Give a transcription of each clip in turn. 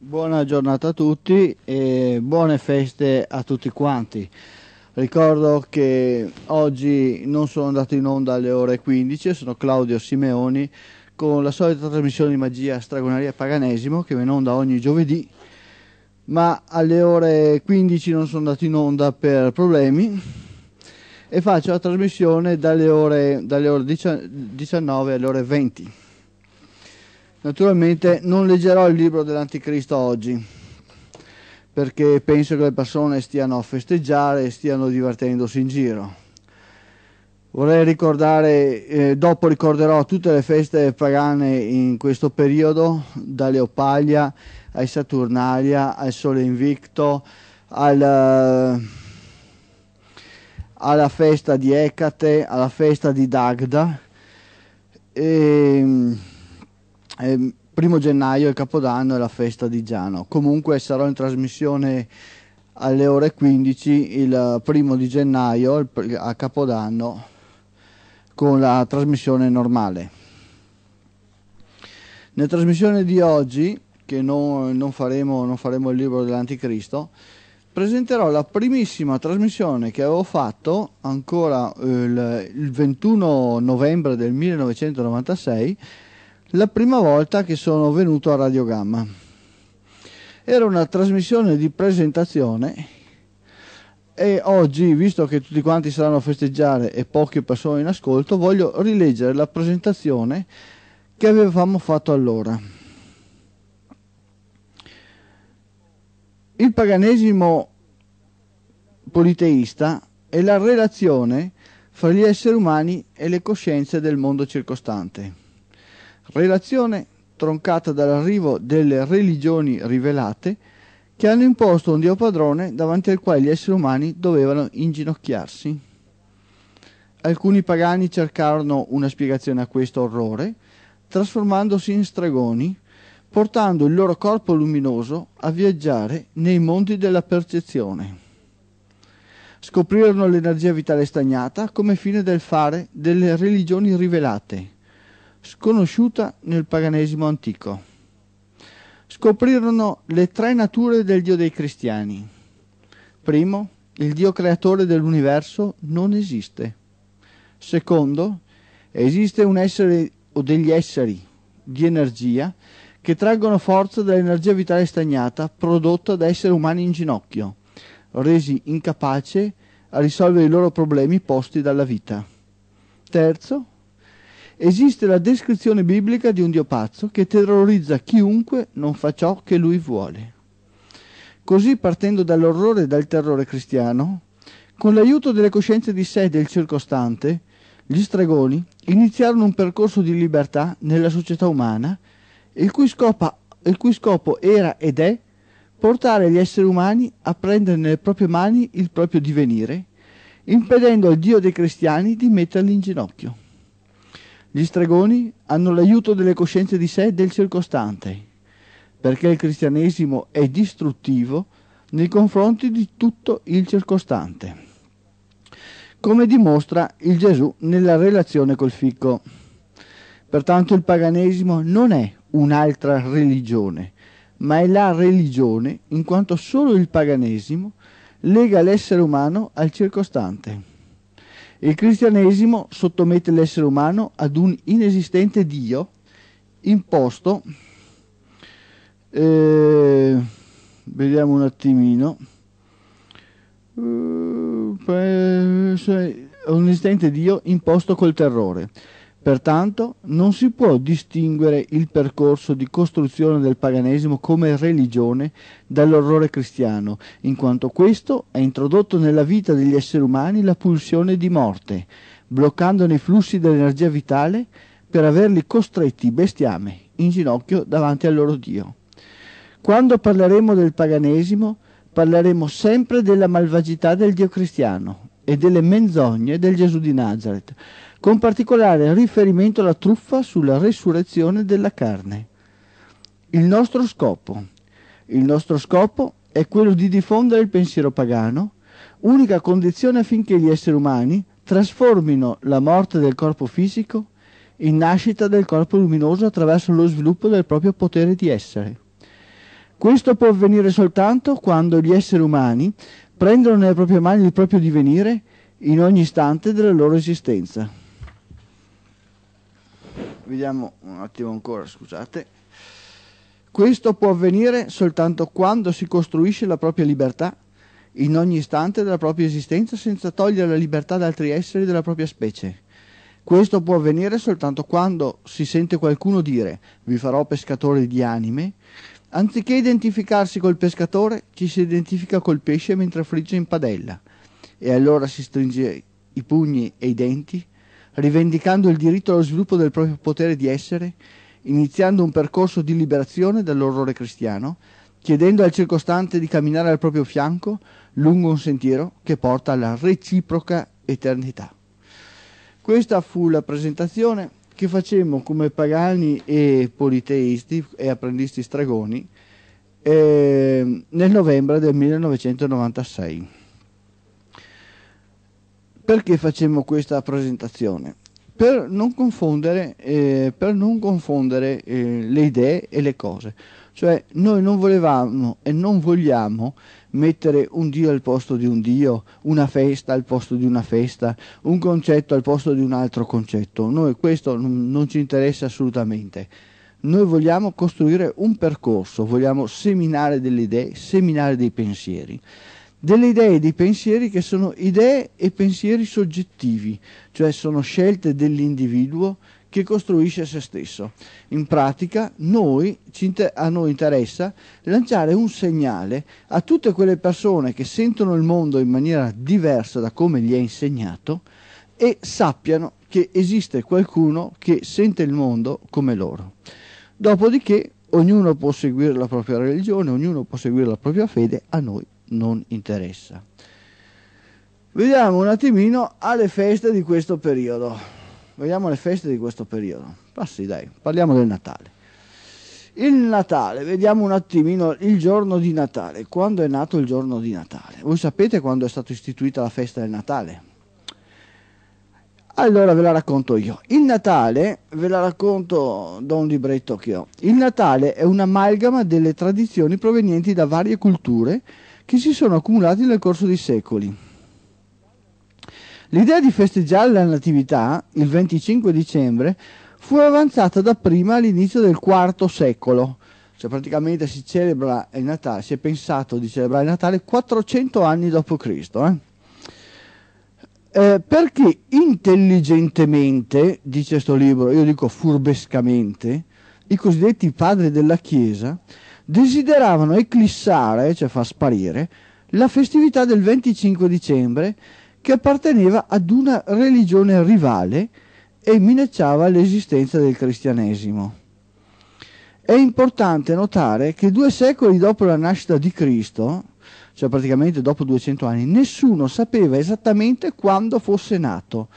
Buona giornata a tutti e buone feste a tutti quanti. Ricordo che oggi non sono andato in onda alle ore 15, sono Claudio Simeoni con la solita trasmissione di magia Stragonaria Paganesimo che va in onda ogni giovedì, ma alle ore 15 non sono andato in onda per problemi e faccio la trasmissione dalle ore, dalle ore 19 alle ore 20. Naturalmente non leggerò il libro dell'Anticristo oggi, perché penso che le persone stiano a festeggiare e stiano divertendosi in giro. Vorrei ricordare, eh, dopo ricorderò tutte le feste pagane in questo periodo, da Leopaglia ai Saturnalia, al Sole Invicto, al, eh, alla festa di Ecate, alla festa di Dagda. E, ehm, Ehm, primo gennaio è Capodanno e la festa di Giano. Comunque sarò in trasmissione alle ore 15 il primo di gennaio a Capodanno con la trasmissione normale. Nella trasmissione di oggi, che non, non, faremo, non faremo il libro dell'Anticristo, presenterò la primissima trasmissione che avevo fatto ancora eh, il, il 21 novembre del 1996 la prima volta che sono venuto a Radiogamma. Era una trasmissione di presentazione e oggi, visto che tutti quanti saranno a festeggiare e poche persone in ascolto, voglio rileggere la presentazione che avevamo fatto allora. Il paganesimo politeista è la relazione fra gli esseri umani e le coscienze del mondo circostante Relazione troncata dall'arrivo delle religioni rivelate che hanno imposto un Dio padrone davanti al quale gli esseri umani dovevano inginocchiarsi. Alcuni pagani cercarono una spiegazione a questo orrore, trasformandosi in stregoni, portando il loro corpo luminoso a viaggiare nei mondi della percezione. Scoprirono l'energia vitale stagnata come fine del fare delle religioni rivelate sconosciuta nel paganesimo antico. Scoprirono le tre nature del Dio dei cristiani. Primo, il Dio creatore dell'universo non esiste. Secondo, esiste un essere o degli esseri di energia che traggono forza dall'energia vitale stagnata prodotta da esseri umani in ginocchio, resi incapaci a risolvere i loro problemi posti dalla vita. Terzo, esiste la descrizione biblica di un Dio pazzo che terrorizza chiunque non fa ciò che lui vuole. Così, partendo dall'orrore e dal terrore cristiano, con l'aiuto delle coscienze di sé e del circostante, gli stregoni iniziarono un percorso di libertà nella società umana, il cui, scopo, il cui scopo era ed è portare gli esseri umani a prendere nelle proprie mani il proprio divenire, impedendo al Dio dei cristiani di metterli in ginocchio. Gli stregoni hanno l'aiuto delle coscienze di sé e del circostante, perché il cristianesimo è distruttivo nei confronti di tutto il circostante, come dimostra il Gesù nella relazione col ficco. Pertanto il paganesimo non è un'altra religione, ma è la religione in quanto solo il paganesimo lega l'essere umano al circostante. Il cristianesimo sottomette l'essere umano ad un inesistente Dio imposto, eh, vediamo un attimino, eh, cioè, un esistente Dio imposto col terrore. Pertanto non si può distinguere il percorso di costruzione del paganesimo come religione dall'orrore cristiano, in quanto questo ha introdotto nella vita degli esseri umani la pulsione di morte, bloccandone i flussi dell'energia vitale per averli costretti bestiame in ginocchio davanti al loro Dio. Quando parleremo del paganesimo, parleremo sempre della malvagità del Dio cristiano e delle menzogne del Gesù di Nazareth, con particolare riferimento alla truffa sulla resurrezione della carne. Il nostro scopo. Il nostro scopo è quello di diffondere il pensiero pagano, unica condizione affinché gli esseri umani trasformino la morte del corpo fisico in nascita del corpo luminoso attraverso lo sviluppo del proprio potere di essere. Questo può avvenire soltanto quando gli esseri umani prendono nelle proprie mani il proprio divenire in ogni istante della loro esistenza vediamo un attimo ancora, scusate. Questo può avvenire soltanto quando si costruisce la propria libertà in ogni istante della propria esistenza senza togliere la libertà ad altri esseri della propria specie. Questo può avvenire soltanto quando si sente qualcuno dire vi farò pescatore di anime, anziché identificarsi col pescatore ci si identifica col pesce mentre frigge in padella e allora si stringe i pugni e i denti rivendicando il diritto allo sviluppo del proprio potere di essere, iniziando un percorso di liberazione dall'orrore cristiano, chiedendo al circostante di camminare al proprio fianco lungo un sentiero che porta alla reciproca eternità. Questa fu la presentazione che facemmo come pagani e politeisti e apprendisti stragoni eh, nel novembre del 1996. Perché facciamo questa presentazione? Per non confondere, eh, per non confondere eh, le idee e le cose. Cioè noi non volevamo e non vogliamo mettere un Dio al posto di un Dio, una festa al posto di una festa, un concetto al posto di un altro concetto. Noi questo non, non ci interessa assolutamente. Noi vogliamo costruire un percorso, vogliamo seminare delle idee, seminare dei pensieri delle idee e dei pensieri che sono idee e pensieri soggettivi, cioè sono scelte dell'individuo che costruisce se stesso. In pratica noi, a noi interessa lanciare un segnale a tutte quelle persone che sentono il mondo in maniera diversa da come gli è insegnato e sappiano che esiste qualcuno che sente il mondo come loro. Dopodiché ognuno può seguire la propria religione, ognuno può seguire la propria fede, a noi non interessa. Vediamo un attimino alle feste di questo periodo. Vediamo le feste di questo periodo. Passi ah, dai, parliamo del Natale. Il Natale, vediamo un attimino il giorno di Natale. Quando è nato il giorno di Natale? Voi sapete quando è stata istituita la festa del Natale? Allora ve la racconto io. Il Natale, ve la racconto da un libretto che ho. Il Natale è un'amalgama delle tradizioni provenienti da varie culture che si sono accumulati nel corso dei secoli. L'idea di festeggiare la Natività, il 25 dicembre, fu avanzata dapprima all'inizio del IV secolo, cioè praticamente si celebra il Natale, si è pensato di celebrare il Natale 400 anni dopo Cristo. Eh? Eh, perché intelligentemente, dice questo libro, io dico furbescamente, i cosiddetti padri della Chiesa desideravano eclissare, cioè far sparire, la festività del 25 dicembre che apparteneva ad una religione rivale e minacciava l'esistenza del cristianesimo. È importante notare che due secoli dopo la nascita di Cristo, cioè praticamente dopo 200 anni, nessuno sapeva esattamente quando fosse nato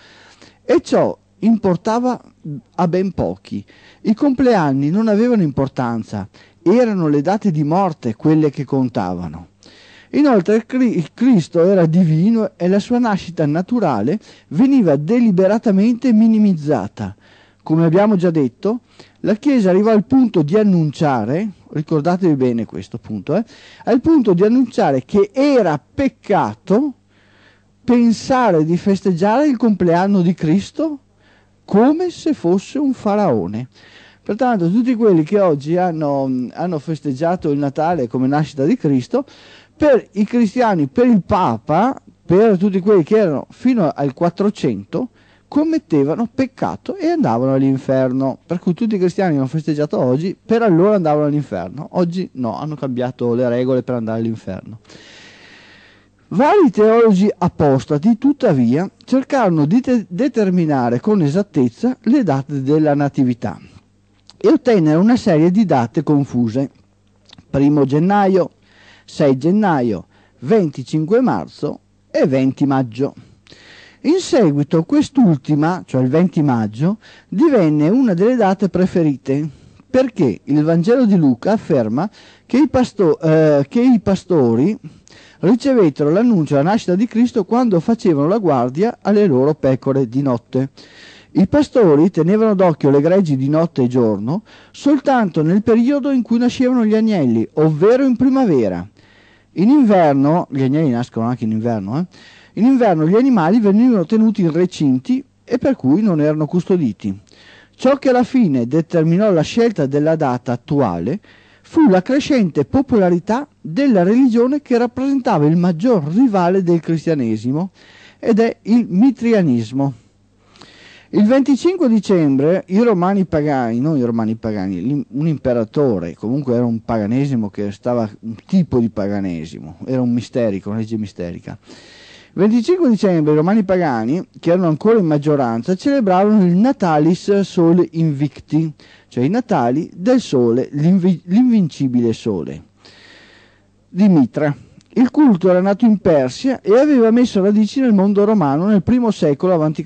e ciò importava a ben pochi. I compleanni non avevano importanza erano le date di morte quelle che contavano. Inoltre il Cristo era divino e la sua nascita naturale veniva deliberatamente minimizzata. Come abbiamo già detto, la Chiesa arrivò al punto di annunciare, ricordatevi bene questo punto, eh, al punto di annunciare che era peccato pensare di festeggiare il compleanno di Cristo come se fosse un faraone. Pertanto tutti quelli che oggi hanno, hanno festeggiato il Natale come nascita di Cristo, per i cristiani, per il Papa, per tutti quelli che erano fino al 400, commettevano peccato e andavano all'inferno. Per cui tutti i cristiani che hanno festeggiato oggi, per allora andavano all'inferno. Oggi no, hanno cambiato le regole per andare all'inferno. Vari teologi apostati, tuttavia, cercarono di determinare con esattezza le date della Natività, e ottennero una serie di date confuse. 1 gennaio, 6 gennaio, 25 marzo e 20 maggio. In seguito quest'ultima, cioè il 20 maggio, divenne una delle date preferite perché il Vangelo di Luca afferma che i, pasto- eh, che i pastori ricevettero l'annuncio della nascita di Cristo quando facevano la guardia alle loro pecore di notte. I pastori tenevano d'occhio le greggi di notte e giorno soltanto nel periodo in cui nascevano gli agnelli, ovvero in primavera. In inverno, gli agnelli nascono anche in inverno, eh? in inverno gli animali venivano tenuti in recinti e per cui non erano custoditi. Ciò che alla fine determinò la scelta della data attuale fu la crescente popolarità della religione che rappresentava il maggior rivale del cristianesimo ed è il mitrianismo. Il 25 dicembre i romani pagani, non i romani pagani, un imperatore, comunque era un paganesimo che stava, un tipo di paganesimo, era un misterico, una legge misterica. Il 25 dicembre i romani pagani, che erano ancora in maggioranza, celebravano il Natalis Sol Invicti, cioè i Natali del Sole, l'invi- l'invincibile Sole, di Mitra. Il culto era nato in Persia e aveva messo radici nel mondo romano nel primo secolo a.C.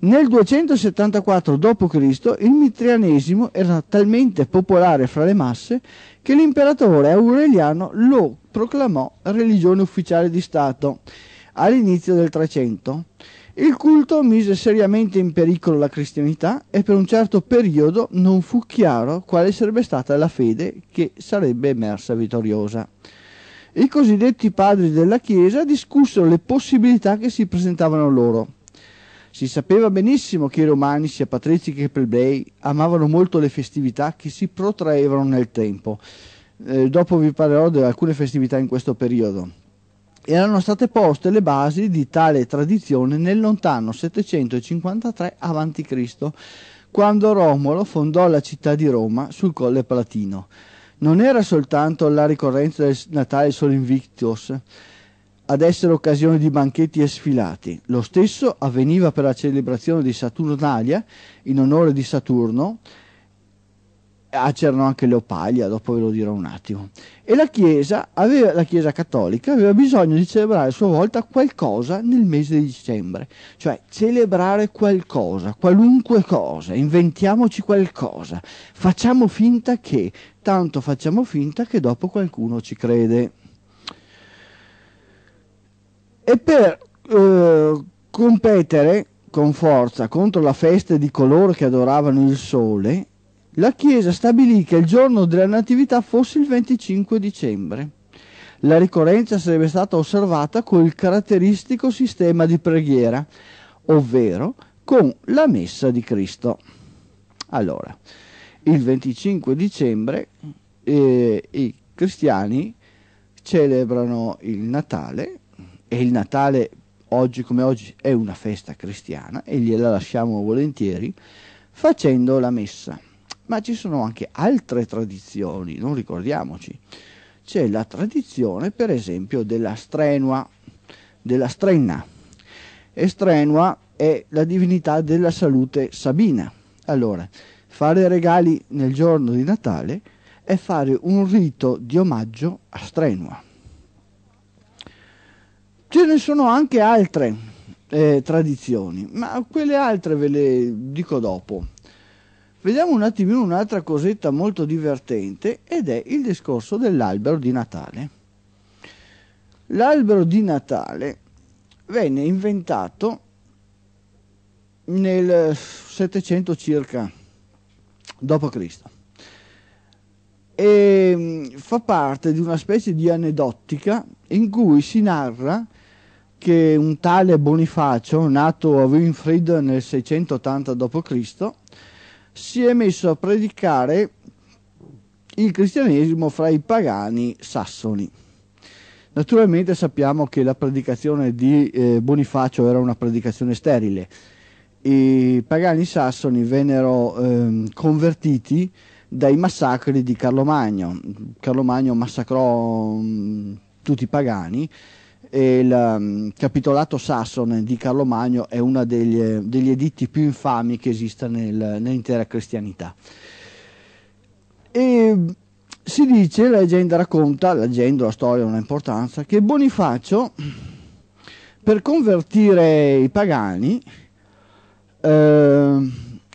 Nel 274 d.C. il mitrianesimo era talmente popolare fra le masse che l'imperatore Aureliano lo proclamò religione ufficiale di Stato all'inizio del 300. Il culto mise seriamente in pericolo la cristianità e per un certo periodo non fu chiaro quale sarebbe stata la fede che sarebbe emersa vittoriosa. I cosiddetti padri della Chiesa discussero le possibilità che si presentavano loro si sapeva benissimo che i romani, sia patrizi che plebei, amavano molto le festività che si protraevano nel tempo. Eh, dopo vi parlerò di alcune festività in questo periodo. Erano state poste le basi di tale tradizione nel lontano 753 a.C., quando Romolo fondò la città di Roma sul Colle Palatino. Non era soltanto la ricorrenza del Natale Solinvictus, Invictus, ad essere occasione di banchetti e sfilati. Lo stesso avveniva per la celebrazione di Saturnalia in onore di Saturno, ah, c'erano anche le opalia, dopo ve lo dirò un attimo. E la Chiesa, aveva, la Chiesa cattolica aveva bisogno di celebrare a sua volta qualcosa nel mese di dicembre, cioè celebrare qualcosa, qualunque cosa, inventiamoci qualcosa, facciamo finta che, tanto facciamo finta che dopo qualcuno ci crede e per eh, competere con forza contro la festa di coloro che adoravano il sole, la Chiesa stabilì che il giorno della Natività fosse il 25 dicembre. La ricorrenza sarebbe stata osservata col caratteristico sistema di preghiera, ovvero con la messa di Cristo. Allora, il 25 dicembre eh, i cristiani celebrano il Natale e il Natale oggi come oggi è una festa cristiana e gliela lasciamo volentieri facendo la messa. Ma ci sono anche altre tradizioni, non ricordiamoci. C'è la tradizione, per esempio, della strenua, della strenna. E strenua è la divinità della salute sabina. Allora, fare regali nel giorno di Natale è fare un rito di omaggio a strenua. Ce ne sono anche altre eh, tradizioni, ma quelle altre ve le dico dopo. Vediamo un attimino un'altra cosetta molto divertente ed è il discorso dell'albero di Natale. L'albero di Natale venne inventato nel 700 circa d.C. e mm, fa parte di una specie di aneddotica in cui si narra che un tale Bonifacio, nato a Winfried nel 680 d.C., si è messo a predicare il cristianesimo fra i pagani sassoni. Naturalmente sappiamo che la predicazione di eh, Bonifacio era una predicazione sterile. I pagani sassoni vennero eh, convertiti dai massacri di Carlo Magno. Carlo Magno massacrò mh, mm, tutti i pagani il um, capitolato sassone di Carlo Magno è uno degli, degli editti più infami che esista nel, nell'intera cristianità. E mm, si dice, la leggenda racconta, leggendo la storia non ha importanza, che Bonifacio per convertire i pagani eh,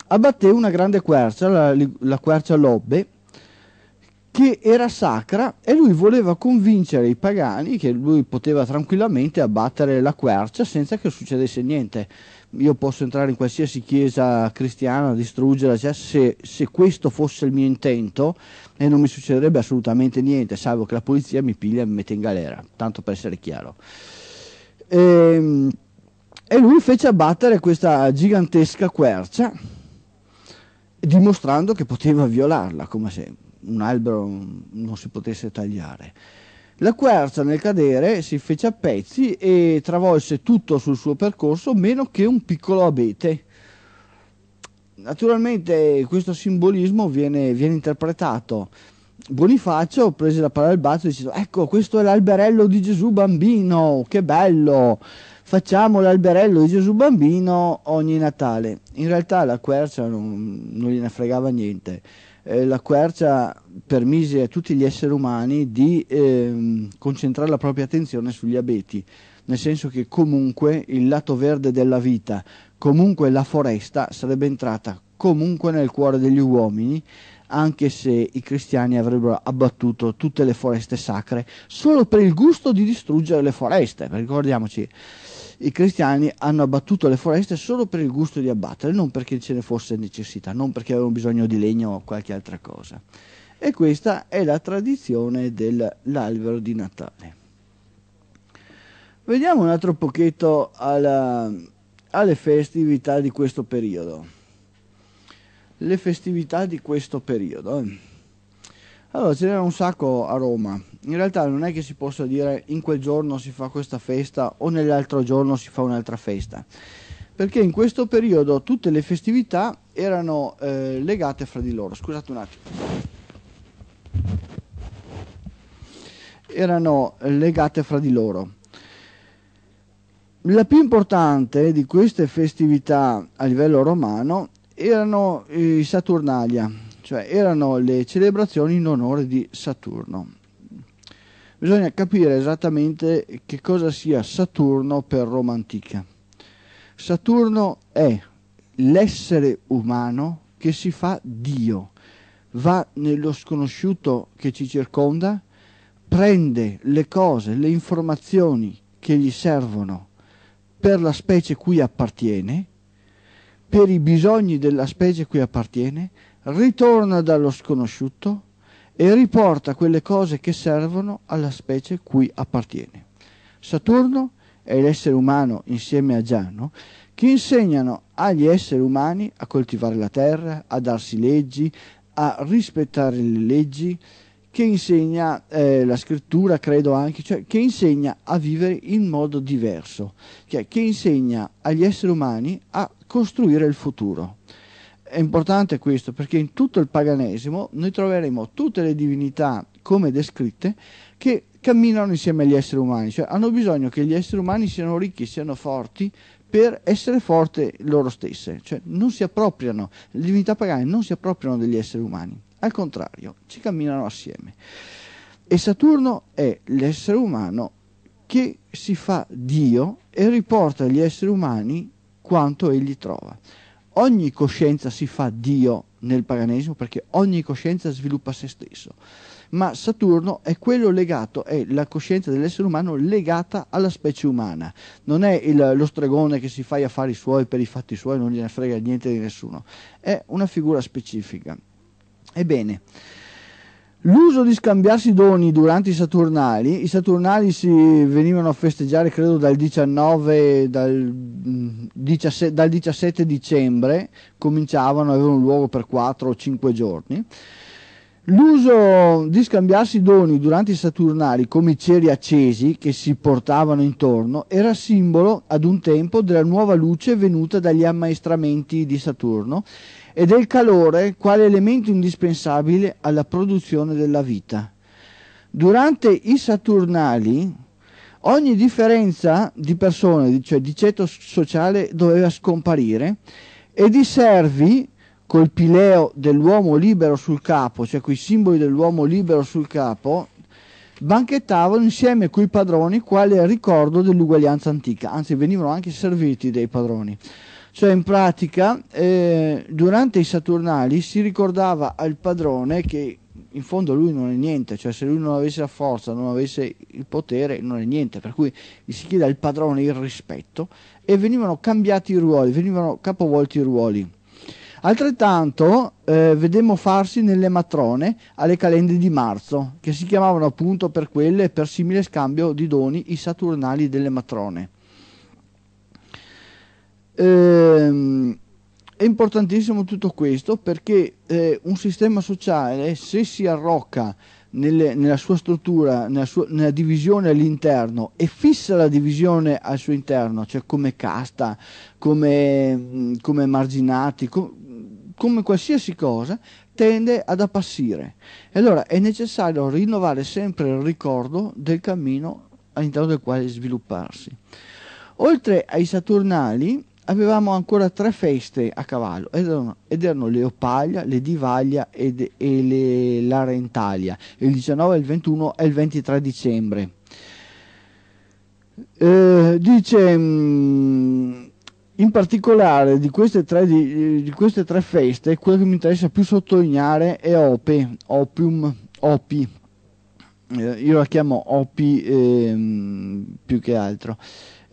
abbatté una grande quercia, la, la quercia Lobbe, che era sacra e lui voleva convincere i pagani che lui poteva tranquillamente abbattere la quercia senza che succedesse niente. Io posso entrare in qualsiasi chiesa cristiana, distruggerla, cioè se, se, questo fosse il mio intento e non mi succederebbe assolutamente niente, salvo che la polizia mi piglia e mi mette in galera, tanto per essere chiaro. E, ehm, e lui fece abbattere questa gigantesca quercia dimostrando che poteva violarla, come sempre un albero non si potesse tagliare. La quercia nel cadere si fece a pezzi e travolse tutto sul suo percorso, meno che un piccolo abete. Naturalmente questo simbolismo viene, viene interpretato. Bonifacio prese la parola al e dicendo ecco questo è l'alberello di Gesù bambino, che bello, facciamo l'alberello di Gesù bambino ogni Natale. In realtà la quercia non, non gliene fregava niente eh, la quercia permise a tutti gli esseri umani di eh, concentrare la propria attenzione sugli abeti, nel senso che comunque il lato verde della vita, comunque la foresta sarebbe entrata comunque nel cuore degli uomini, anche se i cristiani avrebbero abbattuto tutte le foreste sacre solo per il gusto di distruggere le foreste. Ricordiamoci, i cristiani hanno abbattuto le foreste solo per il gusto di abbattere, non perché ce ne fosse necessità, non perché avevano bisogno di legno o qualche altra cosa. E questa è la tradizione dell'albero di Natale. Vediamo un altro pochetto alla, alle festività di questo periodo. Le festività di questo periodo. Allora, ce n'era un sacco a Roma. In realtà non è che si possa dire in quel giorno si fa questa festa o nell'altro giorno si fa un'altra festa, perché in questo periodo tutte le festività erano eh, legate fra di loro. Scusate un attimo. Erano eh, legate fra di loro. La più importante di queste festività a livello romano erano i Saturnalia, cioè erano le celebrazioni in onore di Saturno. Bisogna capire esattamente che cosa sia Saturno per Roma antica. Saturno è l'essere umano che si fa Dio, va nello sconosciuto che ci circonda, prende le cose, le informazioni che gli servono per la specie cui appartiene, per i bisogni della specie cui appartiene ritorna dallo sconosciuto e riporta quelle cose che servono alla specie cui appartiene. Saturno è l'essere umano insieme a Giano che insegnano agli esseri umani a coltivare la terra, a darsi leggi, a rispettare le leggi, che insegna eh, la scrittura, credo anche, cioè che insegna a vivere in modo diverso, che, che insegna agli esseri umani a costruire il futuro è importante questo perché in tutto il paganesimo noi troveremo tutte le divinità come descritte che camminano insieme agli esseri umani, cioè hanno bisogno che gli esseri umani siano ricchi, siano forti per essere forti loro stesse, cioè non si appropriano, le divinità pagane non si appropriano degli esseri umani, al contrario, ci camminano assieme. E Saturno è l'essere umano che si fa Dio e riporta agli esseri umani quanto egli trova ogni coscienza si fa Dio nel paganesimo perché ogni coscienza sviluppa se stesso, ma Saturno è quello legato, è la coscienza dell'essere umano legata alla specie umana, non è il, lo stregone che si fa gli affari suoi per i fatti suoi, non gliene frega niente di nessuno, è una figura specifica. Ebbene, L'uso di scambiarsi doni durante i Saturnali, i Saturnali si venivano a festeggiare credo dal 19, dal, 17, mm, dal 17 dicembre, cominciavano, avevano luogo per 4 o 5 giorni. L'uso di scambiarsi doni durante i Saturnali come i ceri accesi che si portavano intorno era simbolo ad un tempo della nuova luce venuta dagli ammaestramenti di Saturno e del calore quale elemento indispensabile alla produzione della vita. Durante i Saturnali ogni differenza di persone, cioè di ceto sociale, doveva scomparire ed i servi col pileo dell'uomo libero sul capo, cioè coi simboli dell'uomo libero sul capo, banchettavano insieme coi padroni quale ricordo dell'uguaglianza antica, anzi venivano anche serviti dai padroni. Cioè in pratica eh, durante i Saturnali si ricordava al padrone che in fondo lui non è niente, cioè se lui non avesse la forza, non avesse il potere, non è niente, per cui gli si chiede al padrone il rispetto e venivano cambiati i ruoli, venivano capovolti i ruoli. Altrettanto eh, vedemmo farsi nelle matrone alle calende di marzo, che si chiamavano appunto per quelle e per simile scambio di doni i saturnali delle matrone. Ehm, è importantissimo tutto questo perché eh, un sistema sociale se si arrocca nelle, nella sua struttura, nella, sua, nella divisione all'interno e fissa la divisione al suo interno, cioè come casta, come, mm, come marginati, com, come qualsiasi cosa, tende ad appassire. E allora è necessario rinnovare sempre il ricordo del cammino all'interno del quale svilupparsi. Oltre ai Saturnali, avevamo ancora tre feste a cavallo ed erano, ed erano Leopaglia, le Divaglia ed, e le Rentaglia il 19, il 21 e il 23 dicembre eh, dice mh, mm, in particolare di queste, tre, di, di queste, tre, feste quello che mi interessa più sottolineare è Ope Opium Opi eh, io la chiamo Opi eh, più che altro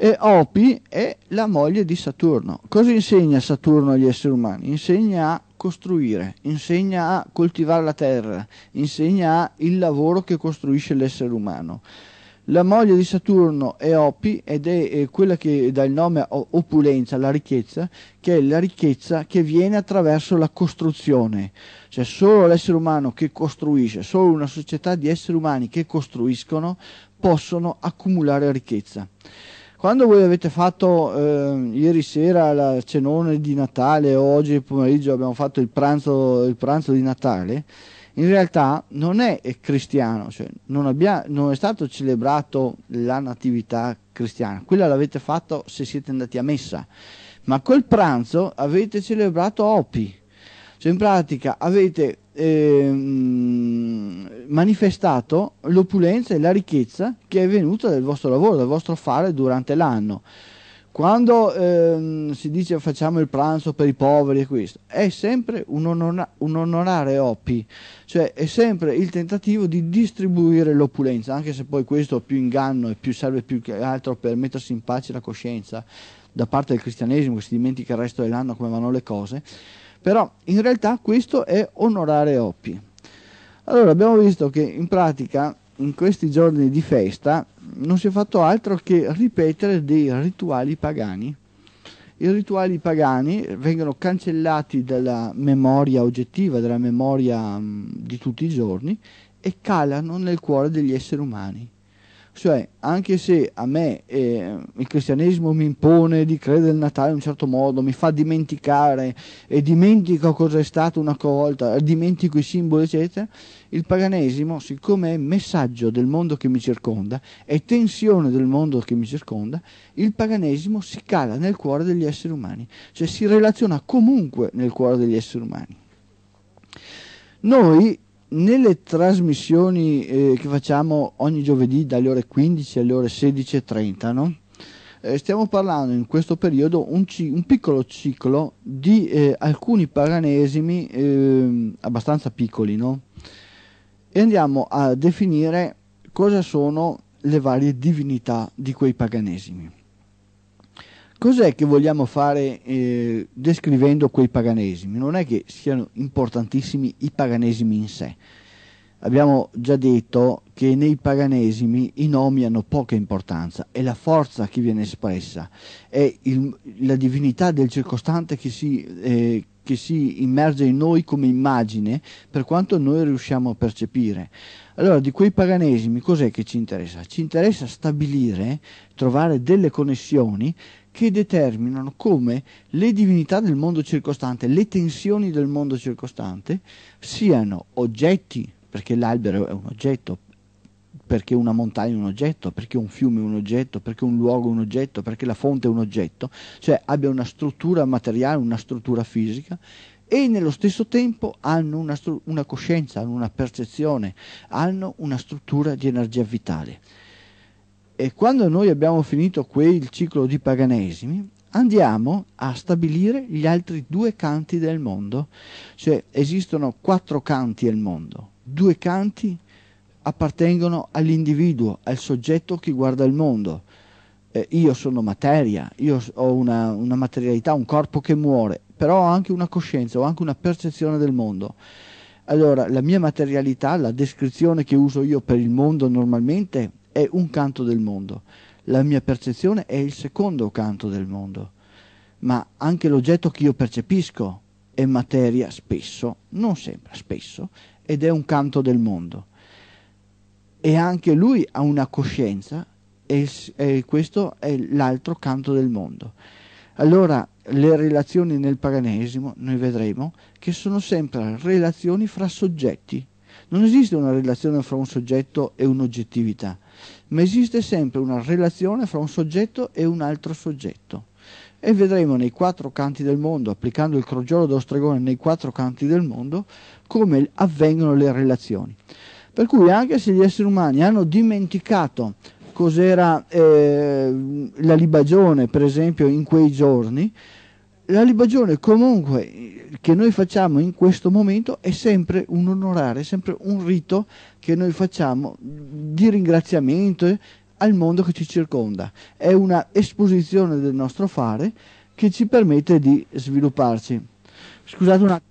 e Opi è la moglie di Saturno. Cosa insegna Saturno agli esseri umani? Insegna a costruire, insegna a coltivare la terra, insegna il lavoro che costruisce l'essere umano. La moglie di Saturno è Opi ed è eh, quella che dà il nome a opulenza, la ricchezza, che è la ricchezza che viene attraverso la costruzione. Cioè solo l'essere umano che costruisce, solo una società di esseri umani che costruiscono possono accumulare ricchezza. Quando voi avete fatto eh, ieri sera la cenone di Natale o oggi pomeriggio abbiamo fatto il pranzo, il pranzo di Natale, in realtà non è cristiano, cioè non, abbia, non, è stato celebrato la natività cristiana, quella l'avete fatto se siete andati a messa, ma quel pranzo avete celebrato Opi, cioè in pratica avete Ehm, manifestato l'opulenza e la ricchezza che è venuta dal vostro lavoro, dal vostro fare durante l'anno. Quando ehm, si dice facciamo il pranzo per i poveri e questo, è sempre un, onora, un onorare OPI, cioè è sempre il tentativo di distribuire l'opulenza, anche se poi questo è più inganno e più serve più che altro per mettersi in pace la coscienza da parte del cristianesimo che si dimentica il resto dell'anno come vanno le cose, però in realtà questo è onorare Oppi. Allora abbiamo visto che in pratica in questi giorni di festa non si è fatto altro che ripetere dei rituali pagani. I rituali pagani vengono cancellati dalla memoria oggettiva, dalla memoria mh, di tutti i giorni e calano nel cuore degli esseri umani. Cioè, anche se a me eh, il cristianesimo mi impone di credere il Natale in un certo modo, mi fa dimenticare e dimentico cosa è stato una volta, dimentico i simboli, eccetera, il paganesimo, siccome è messaggio del mondo che mi circonda, è tensione del mondo che mi circonda, il paganesimo si cala nel cuore degli esseri umani, cioè si relaziona comunque nel cuore degli esseri umani. Noi nelle trasmissioni eh, che facciamo ogni giovedì dalle ore 15 alle ore 16.30, no? eh, stiamo parlando in questo periodo un, un piccolo ciclo di eh, alcuni paganesimi ehm, abbastanza piccoli, no? E andiamo a definire cosa sono le varie divinità di quei paganesimi. Cos'è che vogliamo fare eh, descrivendo quei paganesimi? Non è che siano importantissimi i paganesimi in sé. Abbiamo già detto che nei paganesimi i nomi hanno poca importanza, è la forza che viene espressa, è il, la divinità del circostante che si, eh, che si immerge in noi come immagine per quanto noi riusciamo a percepire. Allora, di quei paganesimi cos'è che ci interessa? Ci interessa stabilire, trovare delle connessioni che determinano come le divinità del mondo circostante, le tensioni del mondo circostante, siano oggetti, perché l'albero è un oggetto, perché una montagna è un oggetto, perché un fiume è un oggetto, perché un luogo è un oggetto, perché la fonte è un oggetto, cioè abbia una struttura materiale, una struttura fisica, e nello stesso tempo hanno una, una coscienza, hanno una percezione, hanno una struttura di energia vitale. E quando noi abbiamo finito quel ciclo di paganesimi, andiamo a stabilire gli altri due canti del mondo. Cioè esistono quattro canti al mondo, due canti appartengono all'individuo, al soggetto che guarda il mondo. Eh, io sono materia, io ho una, una materialità, un corpo che muore, però ho anche una coscienza, ho anche una percezione del mondo. Allora, la mia materialità, la descrizione che uso io per il mondo normalmente è un canto del mondo, la mia percezione è il secondo canto del mondo, ma anche l'oggetto che io percepisco è materia spesso, non sempre, spesso, ed è un canto del mondo. E anche lui ha una coscienza e, e questo è l'altro canto del mondo. Allora le relazioni nel paganesimo, noi vedremo, che sono sempre relazioni fra soggetti, non esiste una relazione fra un soggetto e un'oggettività, ma esiste sempre una relazione fra un soggetto e un altro soggetto. E vedremo nei quattro canti del mondo, applicando il crogiolo dello stregone nei quattro canti del mondo, come avvengono le relazioni. Per cui anche se gli esseri umani hanno dimenticato cos'era eh, la libagione, per esempio, in quei giorni, la libagione comunque che noi facciamo in questo momento è sempre un onorare, è sempre un rito che noi facciamo di ringraziamento eh, al mondo che ci circonda. È una esposizione del nostro fare che ci permette di svilupparci. Scusate un attimo.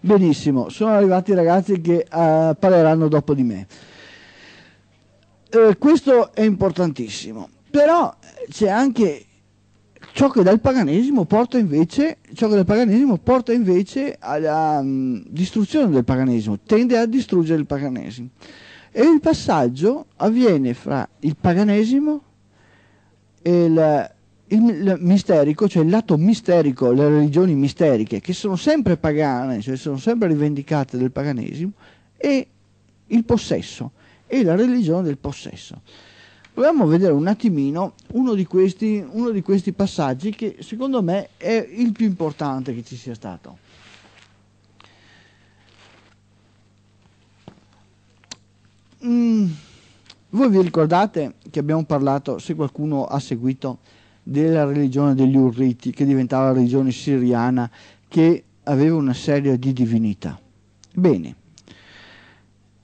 Benissimo, sono arrivati i ragazzi che uh, parleranno dopo di me. Eh, questo è importantissimo, però eh, c'è anche ciò che dal paganesimo porta invece, paganesimo porta invece alla mh, mm, distruzione del paganesimo, tende a distruggere il paganesimo. E il passaggio avviene fra il paganesimo e il, il, il, misterico, cioè il lato misterico, le religioni misteriche, che sono sempre pagane, cioè sono sempre rivendicate del paganesimo, e il possesso e la religione del possesso. Proviamo a vedere un attimino uno di, questi, uno di questi passaggi che secondo me è il più importante che ci sia stato. Mm. Voi vi ricordate che abbiamo parlato, se qualcuno ha seguito, della religione degli Urriti, che diventava la religione siriana, che aveva una serie di divinità. Bene,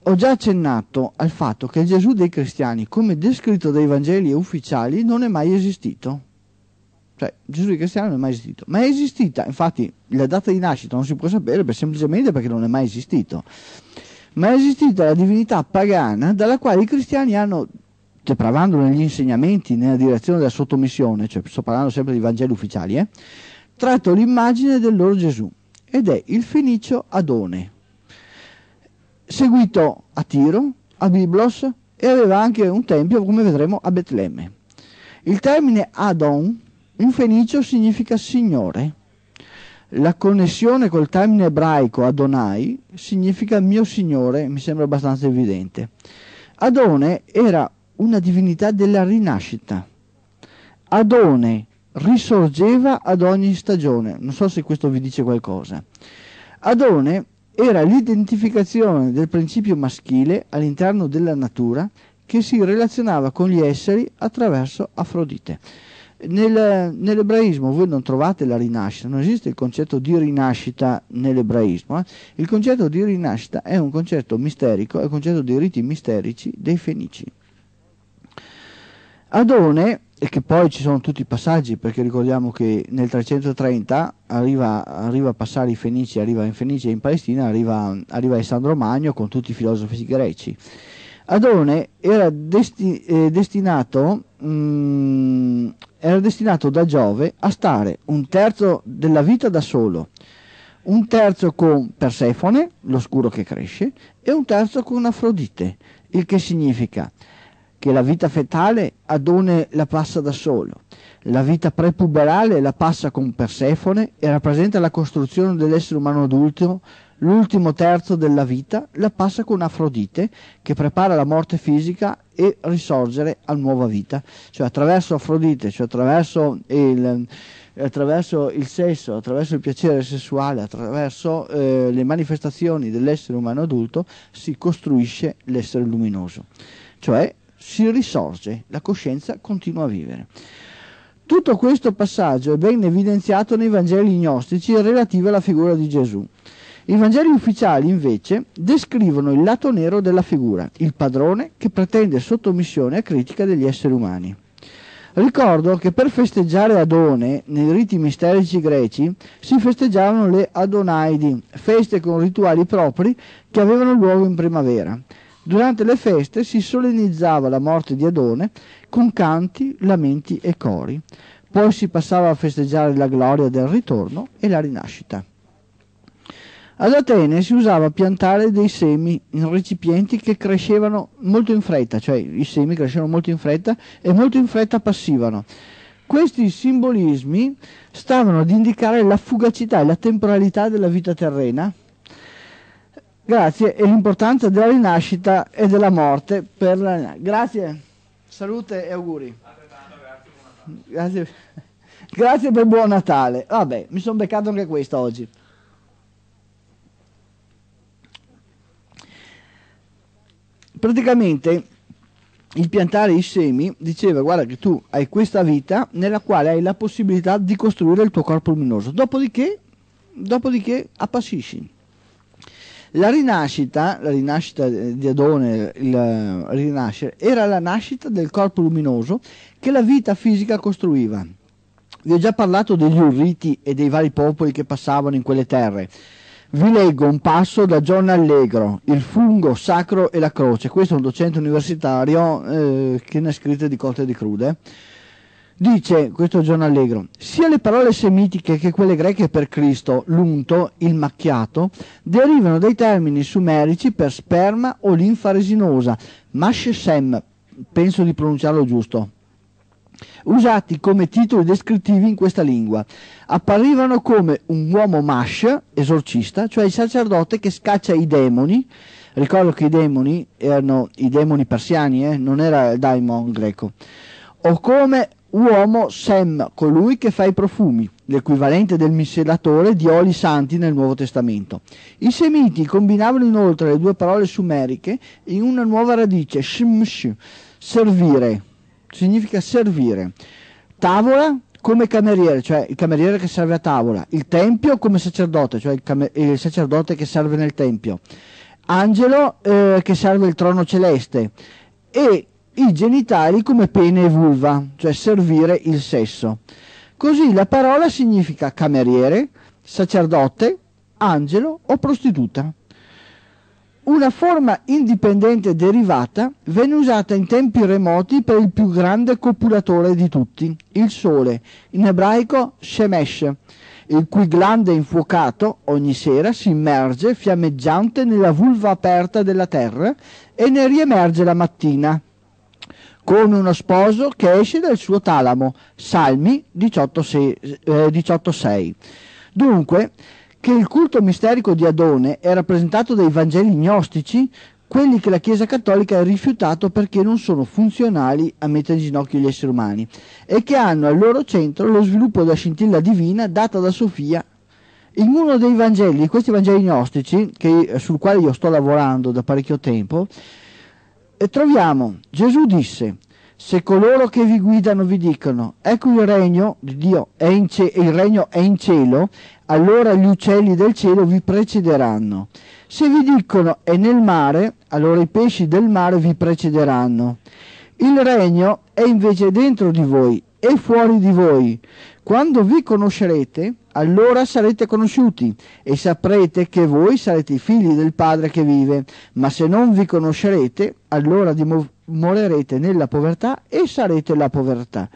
ho già accennato al fatto che il Gesù dei cristiani, come descritto dai Vangeli ufficiali, non è mai esistito. Cioè, Gesù dei cristiani non è mai esistito. Ma è esistita, infatti, la data di nascita non si può sapere per, semplicemente perché non è mai esistito. Ma è esistita la divinità pagana dalla quale i cristiani hanno depravando cioè, negli insegnamenti nella direzione della sottomissione, cioè sto parlando sempre di Vangeli ufficiali, eh, tratto l'immagine del loro Gesù ed è il fenicio Adone, seguito a Tiro, a Biblos e aveva anche un tempio, come vedremo, a Betlemme. Il termine Adon in fenicio significa Signore. La connessione col termine ebraico Adonai significa mio Signore, mi sembra abbastanza evidente. Adone era una divinità della rinascita. Adone risorgeva ad ogni stagione. Non so se questo vi dice qualcosa. Adone era l'identificazione del principio maschile all'interno della natura che si relazionava con gli esseri attraverso Afrodite. Nel, nell'ebraismo voi non trovate la rinascita, non esiste il concetto di rinascita nell'ebraismo. Eh? Il concetto di rinascita è un concetto misterico, è un concetto dei riti misterici dei fenici. Adone, e che poi ci sono tutti i passaggi, perché ricordiamo che nel 330 arriva, arriva a passare i Fenici, arriva in Fenicia e in Palestina, arriva, arriva Alessandro Magno con tutti i filosofi greci. Adone era, desti, eh, destinato, mh, mm, era destinato da Giove a stare un terzo della vita da solo, un terzo con Persefone, l'oscuro che cresce, e un terzo con Afrodite, il che significa che la vita fetale Adone la passa da solo, la vita prepuberale la passa con Persefone e rappresenta la costruzione dell'essere umano adulto, l'ultimo terzo della vita la passa con Afrodite che prepara la morte fisica e risorgere a nuova vita, cioè attraverso Afrodite, cioè attraverso il, attraverso il sesso, attraverso il piacere sessuale, attraverso eh, le manifestazioni dell'essere umano adulto si costruisce l'essere luminoso, cioè si risorge, la coscienza continua a vivere. Tutto questo passaggio è ben evidenziato nei Vangeli gnostici relativi alla figura di Gesù. I Vangeli ufficiali, invece, descrivono il lato nero della figura, il padrone che pretende sottomissione a critica degli esseri umani. Ricordo che per festeggiare Adone nei riti misterici greci si festeggiavano le Adonaidi, feste con rituali propri che avevano luogo in primavera. Durante le feste si solennizzava la morte di Adone con canti, lamenti e cori. Poi si passava a festeggiare la gloria del ritorno e la rinascita. Ad Atene si usava piantare dei semi in recipienti che crescevano molto in fretta, cioè i semi crescevano molto in fretta e molto in fretta passivano. Questi simbolismi stavano ad indicare la fugacità e la temporalità della vita terrena Grazie e l'importanza della rinascita e della morte per la... Grazie, salute e auguri. Grazie, grazie per buon Natale. Vabbè, mi sono beccato anche questo oggi. Praticamente il piantare i semi diceva guarda che tu hai questa vita nella quale hai la possibilità di costruire il tuo corpo luminoso, dopodiché, dopodiché appassisci la rinascita, la rinascita di Adone, il rinascere, era la nascita del corpo luminoso che la vita fisica costruiva. Vi ho già parlato degli Urriti e dei vari popoli che passavano in quelle terre. Vi leggo un passo da John Allegro, Il fungo sacro e la croce. Questo è un docente universitario eh, che ne ha scritte di cotte di crude. Dice questo giorno Allegro, sia le parole semitiche che quelle greche per Cristo, l'unto, il macchiato, derivano dai termini sumerici per sperma o linfa resinosa, mashesem, penso di pronunciarlo giusto, usati come titoli descrittivi in questa lingua. Apparivano come un uomo mash, esorcista, cioè il sacerdote che scaccia i demoni, ricordo che i demoni erano i demoni persiani, eh? non era il daimon greco, o come uomo Sem, colui che fa i profumi, l'equivalente del miscelatore di oli santi nel Nuovo Testamento. I semiti combinavano inoltre le due parole sumeriche in una nuova radice, shmsh, servire, significa servire. Tavola come cameriere, cioè il cameriere che serve a tavola, il tempio come sacerdote, cioè il, cam- il sacerdote che serve nel tempio, angelo eh, che serve il trono celeste e i genitali come pene e vulva, cioè servire il sesso. Così la parola significa cameriere, sacerdote, angelo o prostituta. Una forma indipendente derivata venne usata in tempi remoti per il più grande copulatore di tutti, il sole, in ebraico Shemesh, il cui glande infuocato ogni sera si immerge fiammeggiante nella vulva aperta della terra e ne riemerge la mattina, come uno sposo che esce dal suo talamo. Salmi 18.6. Eh, Dunque, che il culto misterico di Adone è rappresentato dai Vangeli gnostici, quelli che la Chiesa Cattolica ha rifiutato perché non sono funzionali a mettere in ginocchio gli esseri umani e che hanno al loro centro lo sviluppo della scintilla divina data da Sofia. In uno dei Vangeli, questi Vangeli gnostici, che, sul quale io sto lavorando da parecchio tempo, e troviamo, Gesù disse, se coloro che vi guidano vi dicono, ecco il regno di Dio è in, ce- il regno è in cielo, allora gli uccelli del cielo vi precederanno. Se vi dicono è nel mare, allora i pesci del mare vi precederanno. Il regno è invece dentro di voi e fuori di voi. Quando vi conoscerete, allora sarete conosciuti e saprete che voi sarete i figli del Padre che vive, ma se non vi conoscerete, allora dimorerete nella povertà e sarete la povertà.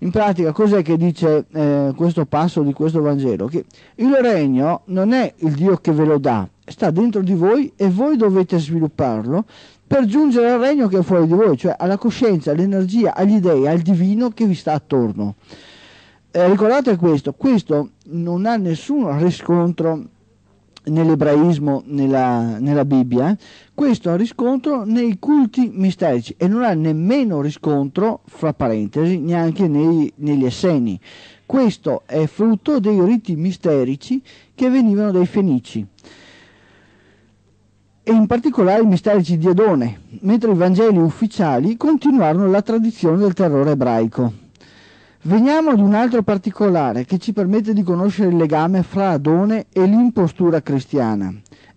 In pratica, cos'è che dice eh, questo passo di questo Vangelo? Che il regno non è il Dio che ve lo dà, sta dentro di voi e voi dovete svilupparlo per giungere al regno che è fuori di voi, cioè alla coscienza, all'energia, agli dei, al divino che vi sta attorno. Eh, ricordate questo, questo non ha nessun riscontro nell'ebraismo, nella, nella, Bibbia, eh. questo ha riscontro nei culti misterici e non ha nemmeno riscontro, fra parentesi, neanche nei, negli esseni. Questo è frutto dei riti misterici che venivano dai fenici e in particolare i misteri di Adone, mentre i Vangeli ufficiali continuarono la tradizione del terrore ebraico. Veniamo ad un altro particolare che ci permette di conoscere il legame fra Adone e l'impostura cristiana.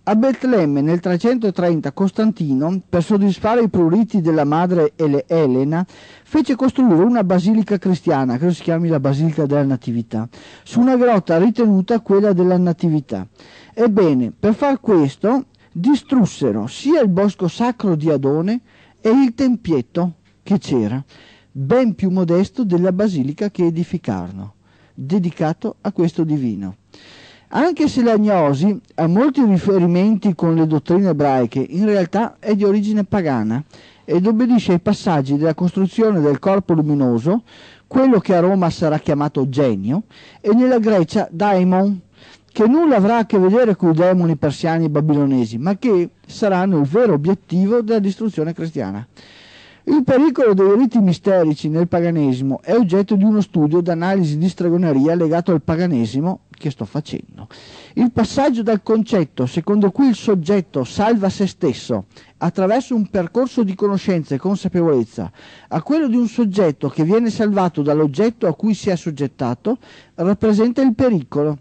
A Betlemme nel 330 Costantino, per soddisfare i pruriti della madre Elena, fece costruire una basilica cristiana, che si chiami la Basilica della Natività, su una grotta ritenuta quella della Natività. Ebbene, per far questo distrussero sia il bosco sacro di Adone e il tempietto che c'era, ben più modesto della basilica che edificarono, dedicato a questo divino. Anche se la gnosi ha molti riferimenti con le dottrine ebraiche, in realtà è di origine pagana ed obbedisce ai passaggi della costruzione del corpo luminoso, quello che a Roma sarà chiamato genio, e nella Grecia daimon, che nulla avrà a che vedere con i demoni persiani e babilonesi, ma che saranno il vero obiettivo della distruzione cristiana. Il pericolo dei riti misterici nel paganesimo è oggetto di uno studio d'analisi di stregoneria legato al paganesimo che sto facendo. Il passaggio dal concetto secondo cui il soggetto salva se stesso attraverso un percorso di conoscenza e consapevolezza a quello di un soggetto che viene salvato dall'oggetto a cui si è assoggettato rappresenta il pericolo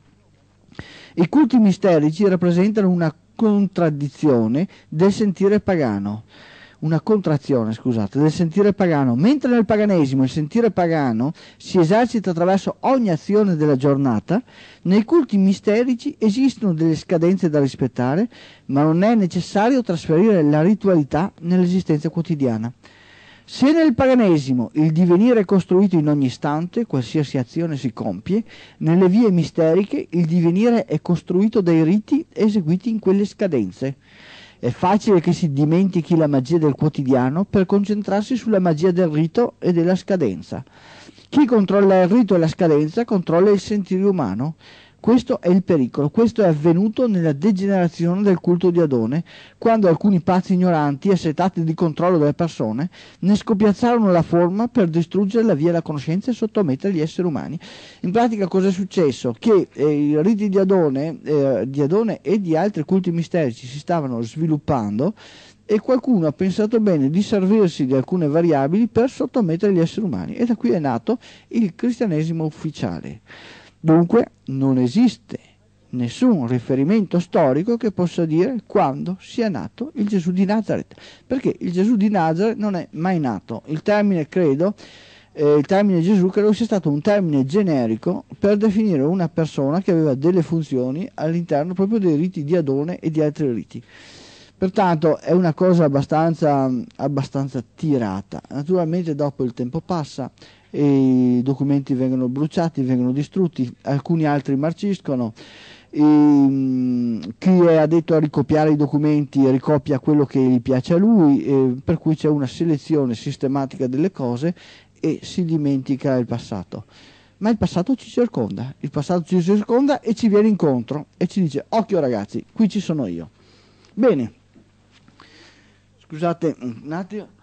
i culti misterici rappresentano una contraddizione del sentire pagano, una contrazione, scusate, del sentire pagano. Mentre nel paganesimo il sentire pagano si esercita attraverso ogni azione della giornata, nei culti misterici esistono delle scadenze da rispettare, ma non è necessario trasferire la ritualità nell'esistenza quotidiana. Se nel paganesimo il divenire è costruito in ogni istante, qualsiasi azione si compie, nelle vie misteriche il divenire è costruito dai riti eseguiti in quelle scadenze. È facile che si dimentichi la magia del quotidiano per concentrarsi sulla magia del rito e della scadenza. Chi controlla il rito e la scadenza controlla il sentire umano. Questo è il pericolo, questo è avvenuto nella degenerazione del culto di Adone, quando alcuni pazzi ignoranti, assetati di controllo delle persone, ne scopiazzarono la forma per distruggere la via della conoscenza e sottomettere gli esseri umani. In pratica cosa è successo? Che eh, i riti di Adone, eh, di Adone e di altri culti misterici si stavano sviluppando e qualcuno ha pensato bene di servirsi di alcune variabili per sottomettere gli esseri umani e da qui è nato il cristianesimo ufficiale. Dunque non esiste nessun riferimento storico che possa dire quando sia nato il Gesù di Nazareth, perché il Gesù di Nazareth non è mai nato. Il termine credo, eh, il termine Gesù credo sia stato un termine generico per definire una persona che aveva delle funzioni all'interno proprio dei riti di Adone e di altri riti. Pertanto è una cosa abbastanza, abbastanza tirata. Naturalmente dopo il tempo passa, i documenti vengono bruciati, vengono distrutti, alcuni altri marciscono. E, mm, chi è addetto a ricopiare i documenti ricopia quello che gli piace a lui, eh, per cui c'è una selezione sistematica delle cose e si dimentica il passato. Ma il passato ci circonda, il passato ci circonda e ci viene incontro e ci dice occhio ragazzi, qui ci sono io. Bene, scusate un attimo.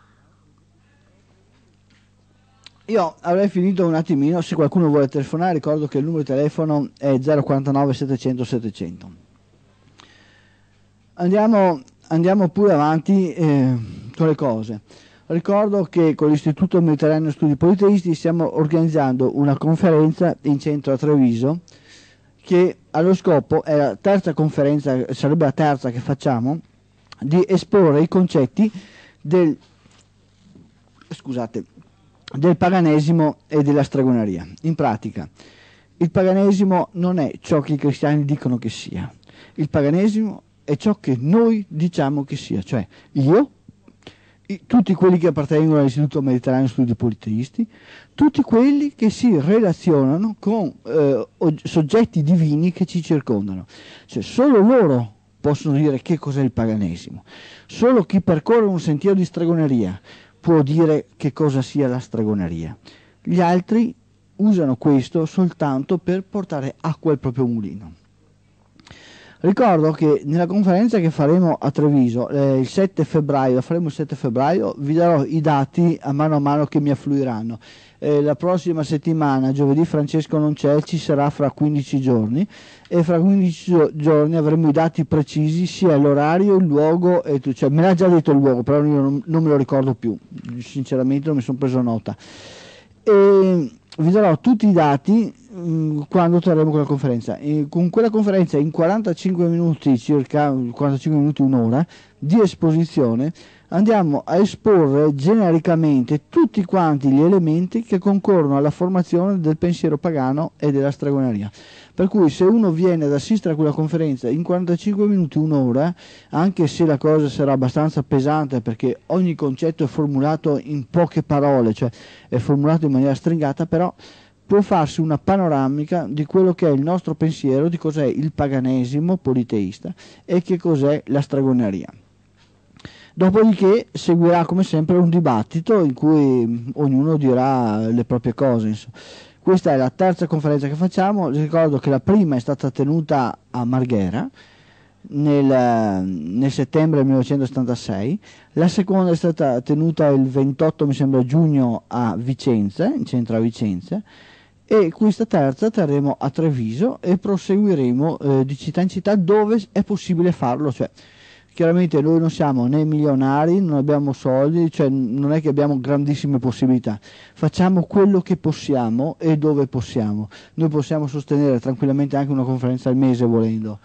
Io avrei finito un attimino, se qualcuno vuole telefonare ricordo che il numero di telefono è 049 700 700. Andiamo, andiamo pure avanti eh, con le cose. Ricordo che con l'Istituto Mediterraneo Studi Politeisti stiamo organizzando una conferenza in centro a Treviso che allo scopo è la terza conferenza, sarebbe la terza che facciamo, di esporre i concetti del... scusate del paganesimo e della stregoneria. In pratica, il paganesimo non è ciò che i cristiani dicono che sia. Il paganesimo è ciò che noi diciamo che sia, cioè io, i, tutti quelli che appartengono all'Istituto Mediterraneo Studi Politeisti, tutti quelli che si relazionano con eh, soggetti divini che ci circondano. Cioè solo loro possono dire che cos'è il paganesimo. Solo chi percorre un sentiero di stregoneria, può dire che cosa sia la stregoneria. Gli altri usano questo soltanto per portare acqua al proprio mulino. Ricordo che nella conferenza che faremo a Treviso eh, il 7 febbraio, faremo il 7 febbraio, vi darò i dati a mano a mano che mi affluiranno eh, la prossima settimana, giovedì Francesco non c'è, ci sarà fra 15 giorni e fra 15 giorni avremo i dati precisi sia l'orario, il luogo, e tu, cioè, me l'ha già detto il luogo, però io non, non me lo ricordo più, sinceramente non mi sono preso nota. E vi darò tutti i dati mh, mm, quando terremo quella conferenza. E con quella conferenza in 45 minuti, circa 45 minuti, un'ora di esposizione, andiamo a esporre genericamente tutti quanti gli elementi che concorrono alla formazione del pensiero pagano e della stregoneria. Per cui se uno viene ad assistere a quella conferenza in 45 minuti, un'ora, anche se la cosa sarà abbastanza pesante perché ogni concetto è formulato in poche parole, cioè è formulato in maniera stringata, però può farsi una panoramica di quello che è il nostro pensiero, di cos'è il paganesimo politeista e che cos'è la stragoneria. Dopodiché seguirà come sempre un dibattito in cui mm, ognuno dirà le proprie cose. Insomma. Questa è la terza conferenza che facciamo, ricordo che la prima è stata tenuta a Marghera nel, mm, nel settembre 1976, la seconda è stata tenuta il 28 mi sembra, giugno a Vicenza, in centro a Vicenza, e questa terza terremo a Treviso e proseguiremo eh, di città in città dove è possibile farlo, cioè chiaramente noi non siamo né milionari, non abbiamo soldi, cioè non è che abbiamo grandissime possibilità. Facciamo quello che possiamo e dove possiamo. Noi possiamo sostenere tranquillamente anche una conferenza al mese volendo.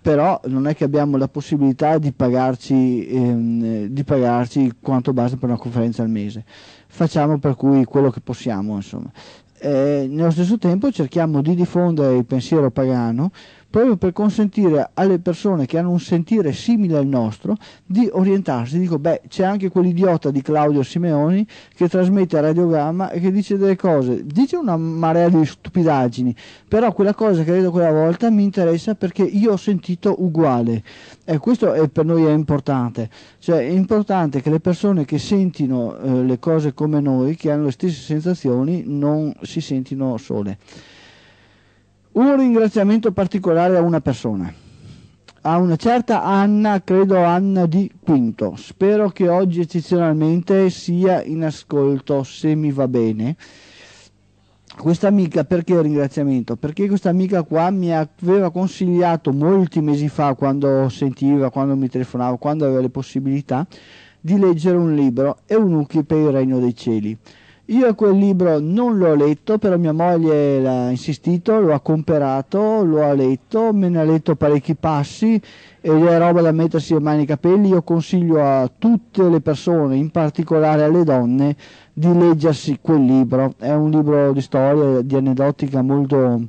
Però non è che abbiamo la possibilità di pagarci, ehm, di pagarci quanto basta per una conferenza al mese. Facciamo per cui quello che possiamo, insomma. Eh, nello stesso tempo cerchiamo di diffondere il pensiero pagano proprio per consentire alle persone che hanno un sentire simile al nostro di orientarsi. Dico, beh, c'è anche quell'idiota di Claudio Simeoni che trasmette a radiogramma e che dice delle cose, dice una marea di stupidaggini, però quella cosa che ha detto quella volta mi interessa perché io ho sentito uguale. E questo è, per noi è importante. Cioè, è importante che le persone che sentino eh, le cose come noi, che hanno le stesse sensazioni, non si sentino sole. Un ringraziamento particolare a una persona, a una certa Anna, credo Anna di Quinto. Spero che oggi eccezionalmente sia in ascolto, se mi va bene. Questa amica, perché il ringraziamento? Perché questa amica qua mi aveva consigliato molti mesi fa, quando sentiva, quando mi telefonava, quando aveva le possibilità, di leggere un libro, Eunuchi per il Regno dei Cieli. Io quel libro non l'ho letto, però mia moglie l'ha insistito, lo ha comperato, lo ha letto, me ne ha letto parecchi passi ed è roba da mettersi le mani nei capelli. Io consiglio a tutte le persone, in particolare alle donne, di leggersi quel libro. È un libro di storia, di aneddotica molto,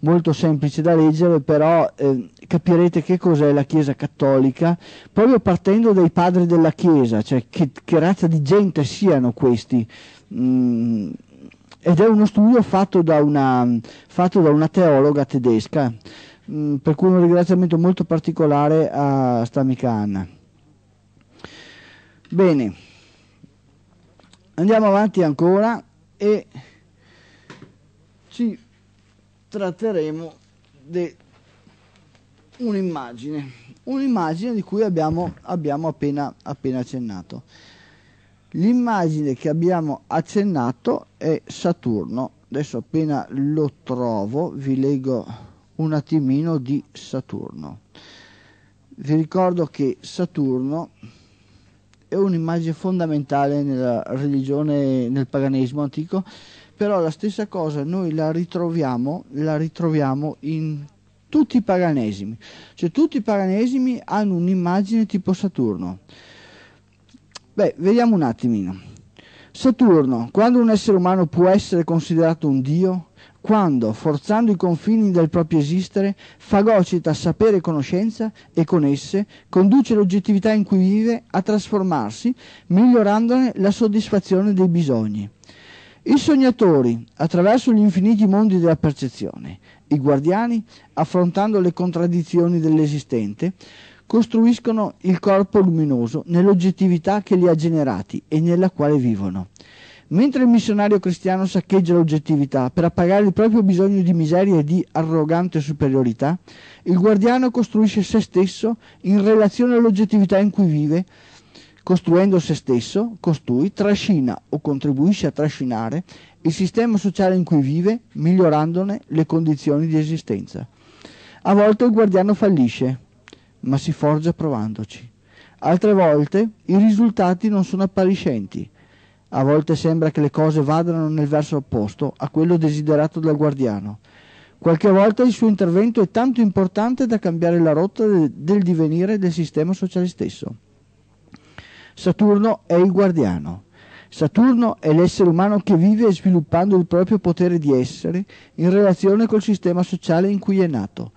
molto semplice da leggere, però eh, capirete che cos'è la Chiesa cattolica proprio partendo dai padri della Chiesa, cioè che, che razza di gente siano questi mh, mm, ed è uno studio fatto da una, fatto da una teologa tedesca, mh, mm, per cui un ringraziamento molto particolare a sta amica Anna. Bene, andiamo avanti ancora e ci tratteremo di un'immagine, un'immagine di cui abbiamo, abbiamo appena, appena accennato. L'immagine che abbiamo accennato è Saturno. Adesso appena lo trovo vi leggo un attimino di Saturno. Vi ricordo che Saturno è un'immagine fondamentale nella religione, nel paganesimo antico, però la stessa cosa noi la ritroviamo, la ritroviamo in tutti i paganesimi. Cioè tutti i paganesimi hanno un'immagine tipo Saturno. Beh, vediamo un attimino. Saturno, quando un essere umano può essere considerato un dio? Quando, forzando i confini del proprio esistere, fagocita sapere e conoscenza e con esse conduce l'oggettività in cui vive a trasformarsi, migliorandone la soddisfazione dei bisogni. I sognatori, attraverso gli infiniti mondi della percezione, i guardiani, affrontando le contraddizioni dell'esistente, costruiscono il corpo luminoso nell'oggettività che li ha generati e nella quale vivono. Mentre il missionario cristiano saccheggia l'oggettività per appagare il proprio bisogno di miseria e di arrogante superiorità, il guardiano costruisce se stesso in relazione all'oggettività in cui vive. Costruendo se stesso, costui trascina o contribuisce a trascinare il sistema sociale in cui vive, migliorandone le condizioni di esistenza. A volte il guardiano fallisce, ma si forgia provandoci. Altre volte i risultati non sono appariscenti. A volte sembra che le cose vadano nel verso opposto a quello desiderato dal guardiano. Qualche volta il suo intervento è tanto importante da cambiare la rotta del, del divenire del sistema sociale stesso. Saturno è il guardiano. Saturno è l'essere umano che vive sviluppando il proprio potere di essere in relazione col sistema sociale in cui è nato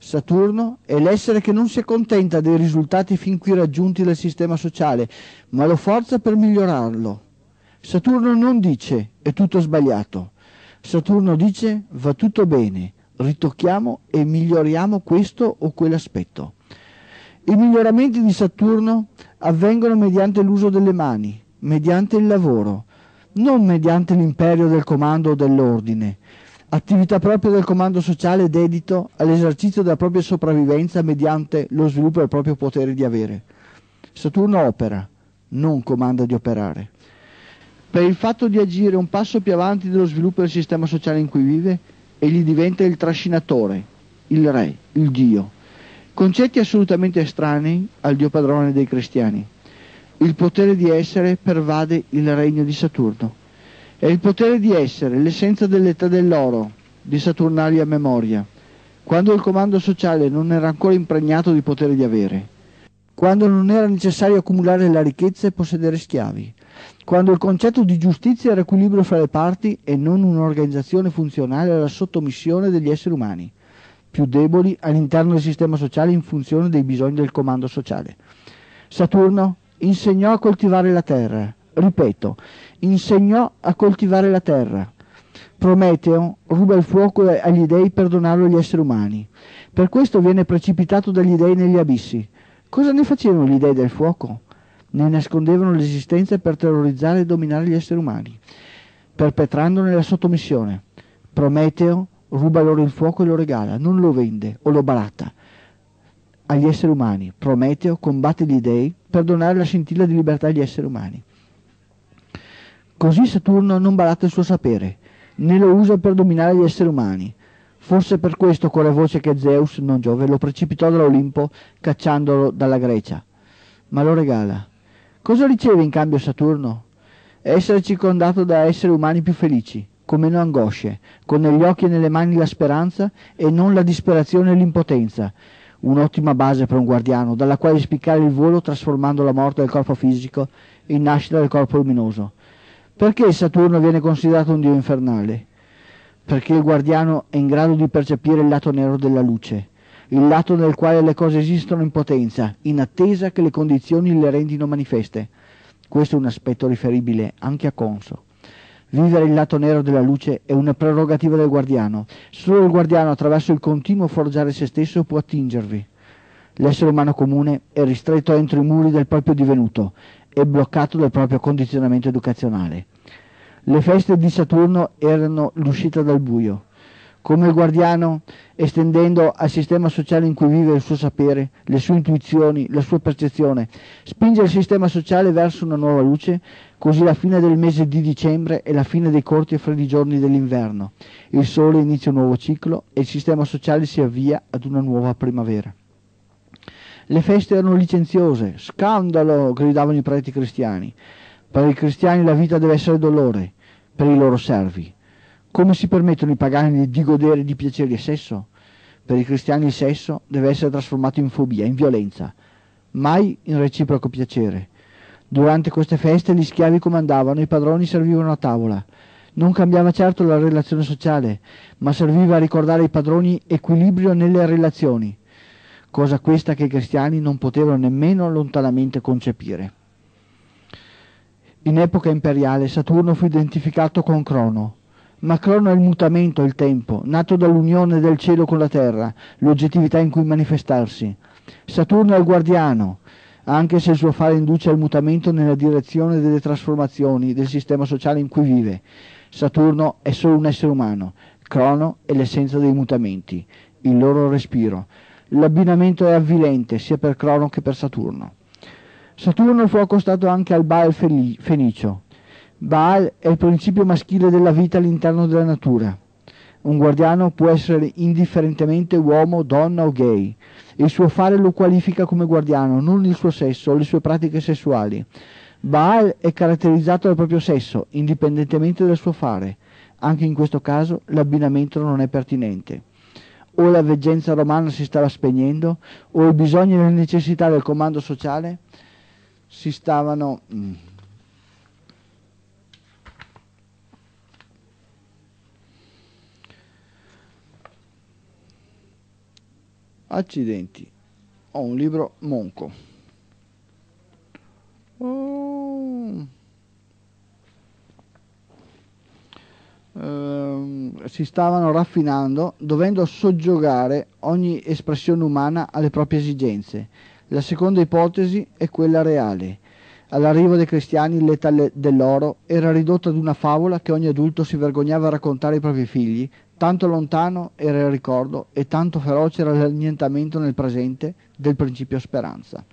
Saturno è l'essere che non si accontenta dei risultati fin qui raggiunti dal sistema sociale, ma lo forza per migliorarlo. Saturno non dice è tutto sbagliato. Saturno dice va tutto bene, ritocchiamo e miglioriamo questo o quell'aspetto. I miglioramenti di Saturno avvengono mediante l'uso delle mani, mediante il lavoro, non mediante l'imperio del comando o dell'ordine, attività propria del comando sociale dedito all'esercizio della propria sopravvivenza mediante lo sviluppo del proprio potere di avere. Saturno opera, non comanda di operare. Per il fatto di agire un passo più avanti dello sviluppo del sistema sociale in cui vive, egli diventa il trascinatore, il re, il Dio. Concetti assolutamente estranei al Dio padrone dei cristiani. Il potere di essere pervade il regno di Saturno. È il potere di essere, l'essenza dell'età dell'oro, di Saturnalia memoria, quando il comando sociale non era ancora impregnato di potere di avere, quando non era necessario accumulare la ricchezza e possedere schiavi, quando il concetto di giustizia era equilibrio fra le parti e non un'organizzazione funzionale alla sottomissione degli esseri umani, più deboli all'interno del sistema sociale in funzione dei bisogni del comando sociale. Saturno insegnò a coltivare la terra, ripeto, insegnò a coltivare la terra. Prometeo ruba il fuoco agli dèi per donarlo agli esseri umani. Per questo viene precipitato dagli dèi negli abissi. Cosa ne facevano gli dèi del fuoco? Ne nascondevano l'esistenza per terrorizzare e dominare gli esseri umani, perpetrandone la sottomissione. Prometeo ruba loro il fuoco e lo regala, non lo vende o lo baratta agli esseri umani. Prometeo combatte gli dèi per donare la scintilla di libertà agli esseri umani. Così Saturno non baratta il suo sapere, né lo usa per dominare gli esseri umani. Forse per questo con la voce che Zeus, non Giove, lo precipitò dall'Olimpo cacciandolo dalla Grecia. Ma lo regala. Cosa riceve in cambio Saturno? Essere circondato da esseri umani più felici, con meno angosce, con negli occhi e nelle mani la speranza e non la disperazione e l'impotenza. Un'ottima base per un guardiano, dalla quale spiccare il volo trasformando la morte del corpo fisico in nascita del corpo luminoso. Perché Saturno viene considerato un dio infernale? Perché il guardiano è in grado di percepire il lato nero della luce, il lato nel quale le cose esistono in potenza, in attesa che le condizioni le rendino manifeste. Questo è un aspetto riferibile anche a Conso. Vivere il lato nero della luce è una prerogativa del guardiano. Solo il guardiano attraverso il continuo forgiare se stesso può attingervi. L'essere umano comune è ristretto entro i muri del proprio divenuto, e bloccato dal proprio condizionamento educazionale. Le feste di Saturno erano l'uscita dal buio. Come il guardiano, estendendo al sistema sociale in cui vive il suo sapere, le sue intuizioni, la sua percezione, spinge il sistema sociale verso una nuova luce, così la fine del mese di dicembre è la fine dei corti e freddi giorni dell'inverno. Il sole inizia un nuovo ciclo e il sistema sociale si avvia ad una nuova primavera. Le feste erano licenziose. Scandalo! gridavano i preti cristiani. Per i cristiani la vita deve essere dolore, per i loro servi. Come si permettono i pagani di godere di piaceri e sesso? Per i cristiani il sesso deve essere trasformato in fobia, in violenza, mai in reciproco piacere. Durante queste feste gli schiavi comandavano, i padroni servivano a tavola. Non cambiava certo la relazione sociale, ma serviva a ricordare ai padroni equilibrio nelle relazioni cosa questa che i cristiani non potevano nemmeno lontanamente concepire. In epoca imperiale Saturno fu identificato con Crono, ma Crono è il mutamento, il tempo, nato dall'unione del cielo con la terra, l'oggettività in cui manifestarsi. Saturno è il guardiano, anche se il suo fare induce al mutamento nella direzione delle trasformazioni del sistema sociale in cui vive. Saturno è solo un essere umano, Crono è l'essenza dei mutamenti, il loro respiro. L'abbinamento è avvilente sia per Crono che per Saturno. Saturno fu accostato anche al Baal Fenicio. Baal è il principio maschile della vita all'interno della natura. Un guardiano può essere indifferentemente uomo, donna o gay. Il suo fare lo qualifica come guardiano, non il suo sesso o le sue pratiche sessuali. Baal è caratterizzato dal proprio sesso, indipendentemente dal suo fare. Anche in questo caso l'abbinamento non è pertinente o la veggenza romana si stava spegnendo o i bisogni e le necessità del comando sociale si stavano... Mm, Accidenti, ho un libro monco. Oh. Ehm, si stavano raffinando, dovendo soggiogare ogni espressione umana alle proprie esigenze. La seconda ipotesi è quella reale. All'arrivo dei cristiani l'età dell'oro era ridotta ad una favola che ogni adulto si vergognava a raccontare ai propri figli, tanto lontano era il ricordo e tanto feroce era l'annientamento nel presente del principio speranza.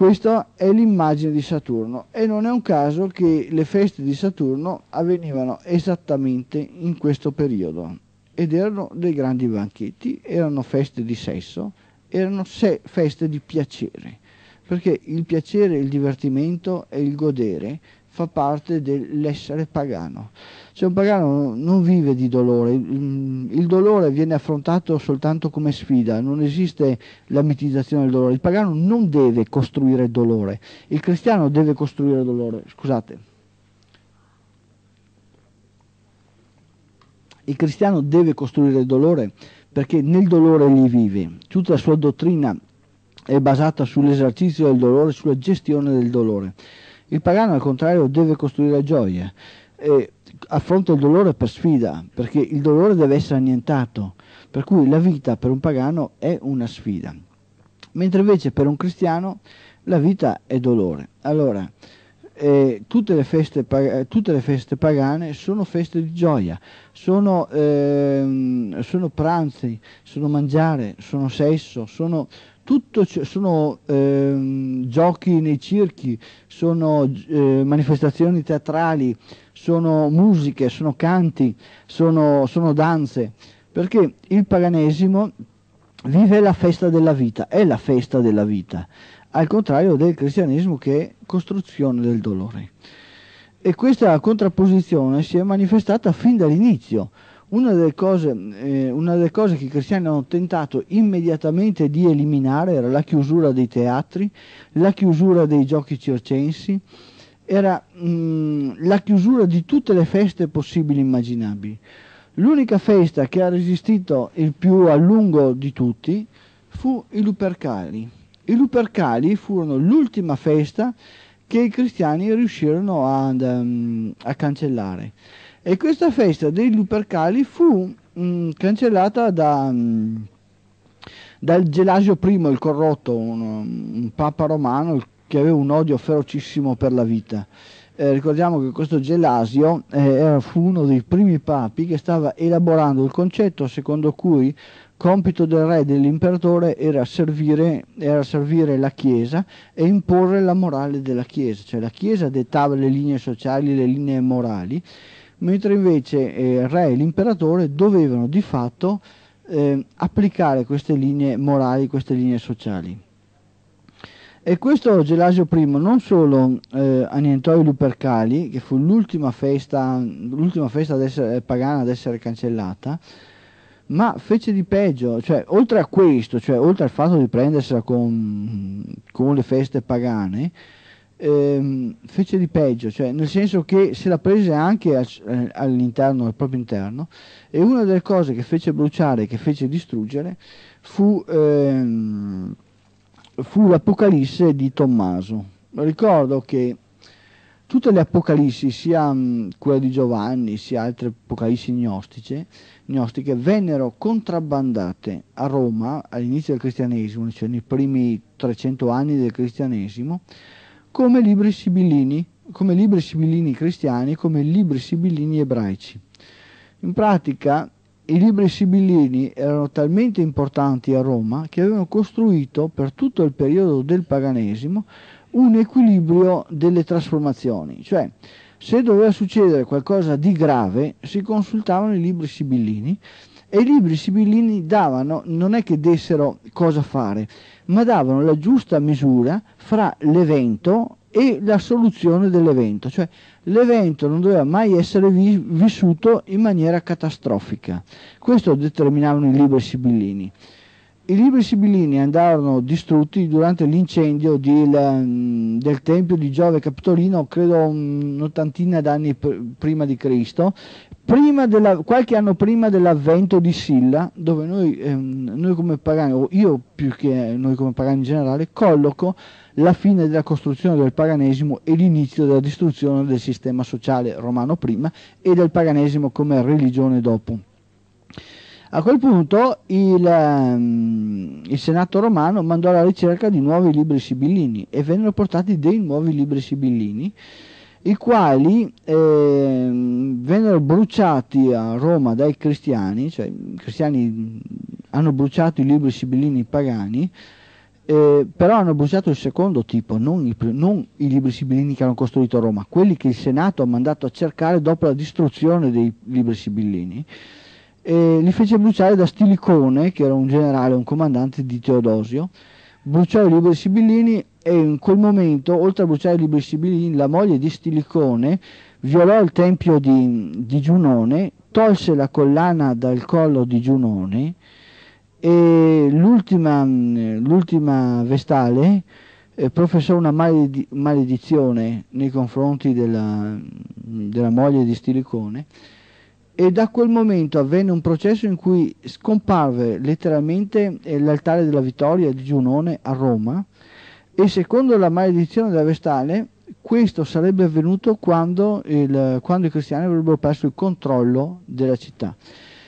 Questa è l'immagine di Saturno e non è un caso che le feste di Saturno avvenivano esattamente in questo periodo ed erano dei grandi banchetti, erano feste di sesso, erano se- feste di piacere, perché il piacere, il divertimento e il godere fa parte dell'essere pagano. Cioè un pagano non vive di dolore, il dolore viene affrontato soltanto come sfida, non esiste la mitizzazione del dolore. Il pagano non deve costruire dolore, il cristiano deve costruire dolore, scusate. Il cristiano deve costruire dolore perché nel dolore li vive. Tutta la sua dottrina è basata sull'esercizio del dolore, sulla gestione del dolore. Il pagano al contrario deve costruire la gioia, eh, affronta il dolore per sfida, perché il dolore deve essere annientato, per cui la vita per un pagano è una sfida, mentre invece per un cristiano la vita è dolore. Allora, eh, tutte, le feste, tutte, le feste, pagane sono feste di gioia, sono, ehm, sono pranzi, sono mangiare, sono sesso, sono tutto sono ehm, giochi nei circhi, sono eh, manifestazioni teatrali, sono musiche, sono canti, sono, sono danze, perché il paganesimo vive la festa della vita, è la festa della vita, al contrario del cristianesimo che è costruzione del dolore. E questa contrapposizione si è manifestata fin dall'inizio, una delle, cose, eh, una delle, cose, che i cristiani hanno tentato immediatamente di eliminare era la chiusura dei teatri, la chiusura dei giochi circensi, era mh, mm, la chiusura di tutte le feste possibili e immaginabili. L'unica festa che ha resistito il più a lungo di tutti fu i Lupercali. I Lupercali furono l'ultima festa che i cristiani riuscirono a, mm, a cancellare e questa festa dei Lupercali fu mh, mm, cancellata da, mh, mm, dal Gelasio I, il corrotto, un, un papa romano che aveva un odio ferocissimo per la vita. Eh, ricordiamo che questo Gelasio eh, fu uno dei primi papi che stava elaborando il concetto secondo cui compito del re e dell'imperatore era servire, era servire, la Chiesa e imporre la morale della Chiesa, cioè la Chiesa dettava le linee sociali, le linee morali mentre invece il eh, re e l'imperatore dovevano di fatto eh, applicare queste linee morali, queste linee sociali. E questo Gelasio I non solo eh, annientò i Lupercali, che fu l'ultima festa, l'ultima festa ad essere, pagana ad essere cancellata, ma fece di peggio, cioè oltre a questo, cioè oltre al fatto di prendersela con, con le feste pagane, ehm, fece di peggio, cioè nel senso che se la prese anche eh, all'interno, al proprio interno, e una delle cose che fece bruciare, che fece distruggere, fu, ehm, fu l'Apocalisse di Tommaso. Ricordo che tutte le Apocalissi, sia mh, mm, quella di Giovanni, sia altre Apocalissi gnostiche, gnostiche vennero contrabbandate a Roma all'inizio del cristianesimo, cioè nei primi 300 anni del cristianesimo, come libri sibillini, come libri sibillini cristiani, come libri sibillini ebraici. In pratica i libri sibillini erano talmente importanti a Roma che avevano costruito per tutto il periodo del paganesimo un equilibrio delle trasformazioni, cioè se doveva succedere qualcosa di grave si consultavano i libri sibillini e i libri sibillini davano, non è che dessero cosa fare, ma davano la giusta misura fra l'evento e la soluzione dell'evento, cioè l'evento non doveva mai essere vi vissuto in maniera catastrofica. Questo determinavano i libri sibillini. I libri sibillini andarono distrutti durante l'incendio del Tempio di Giove Capitolino, credo un'ottantina d'anni prima di Cristo, della, qualche anno prima dell'avvento di Silla, dove noi, ehm, noi come pagani, o io più che noi come pagani in generale, colloco la fine della costruzione del paganesimo e l'inizio della distruzione del sistema sociale romano prima e del paganesimo come religione dopo. A quel punto il, um, il, Senato romano mandò alla ricerca di nuovi libri sibillini e vennero portati dei nuovi libri sibillini i quali eh, vennero bruciati a Roma dai cristiani, cioè i cristiani hanno bruciato i libri sibillini pagani, eh, però hanno bruciato il secondo tipo, non i, non i, libri sibillini che hanno costruito a Roma, quelli che il Senato ha mandato a cercare dopo la distruzione dei libri sibillini, eh, li fece bruciare da Stilicone, che era un generale, un comandante di Teodosio, bruciò i libri sibillini e in quel momento, oltre a bruciare i libri sibillini, la moglie di Stilicone violò il tempio di, di Giunone, tolse la collana dal collo di Giunone e l'ultima, l'ultima vestale eh, professò una maledizione nei confronti della, della moglie di Stilicone e da quel momento avvenne un processo in cui scomparve letteralmente eh, l'altare della vittoria di Giunone a Roma e secondo la maledizione della Vestale questo sarebbe avvenuto quando, il, quando i cristiani avrebbero perso il controllo della città.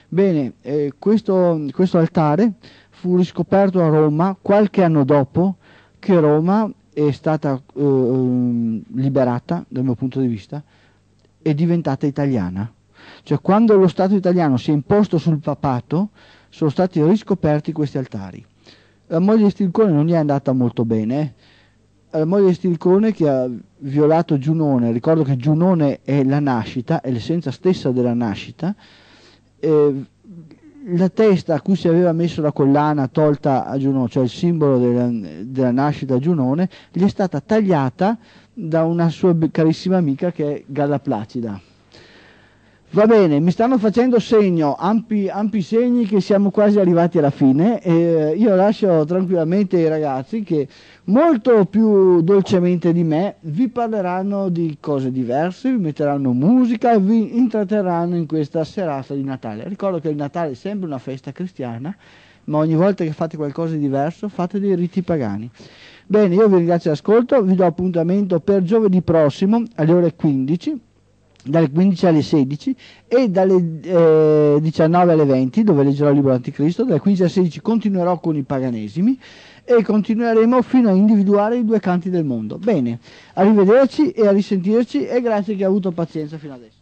Bene, eh, questo, questo altare fu riscoperto a Roma qualche anno dopo che Roma è stata eh, ehm, liberata dal mio punto di vista, è diventata italiana. Cioè quando lo Stato italiano si è imposto sul papato sono stati riscoperti questi altari. La moglie di Stilcone non gli è andata molto bene. Eh, la moglie di Stilcone che ha violato Giunone, ricordo che Giunone è la nascita, è l'essenza stessa della nascita, eh, la testa a cui si aveva messo la collana tolta a Giunone, cioè il simbolo della, della nascita a Giunone, gli è stata tagliata da una sua carissima amica che è Galla Placida. Va bene, mi stanno facendo segno, ampi, ampi segni che siamo quasi arrivati alla fine. E eh, io lascio tranquillamente i ragazzi che molto più dolcemente di me vi parleranno di cose diverse, vi metteranno musica e vi intratterranno in questa serata di Natale. Ricordo che il Natale è sempre una festa cristiana, ma ogni volta che fate qualcosa di diverso fate dei riti pagani. Bene, io vi ringrazio l'ascolto, vi do appuntamento per giovedì prossimo alle ore 15 dalle 15 alle 16 e dalle eh, 19 alle 20 dove leggerò il libro Anticristo, dalle 15 alle 16 continuerò con i paganesimi e continueremo fino a individuare i due canti del mondo. Bene, arrivederci e a risentirci e grazie che hai avuto pazienza fino adesso.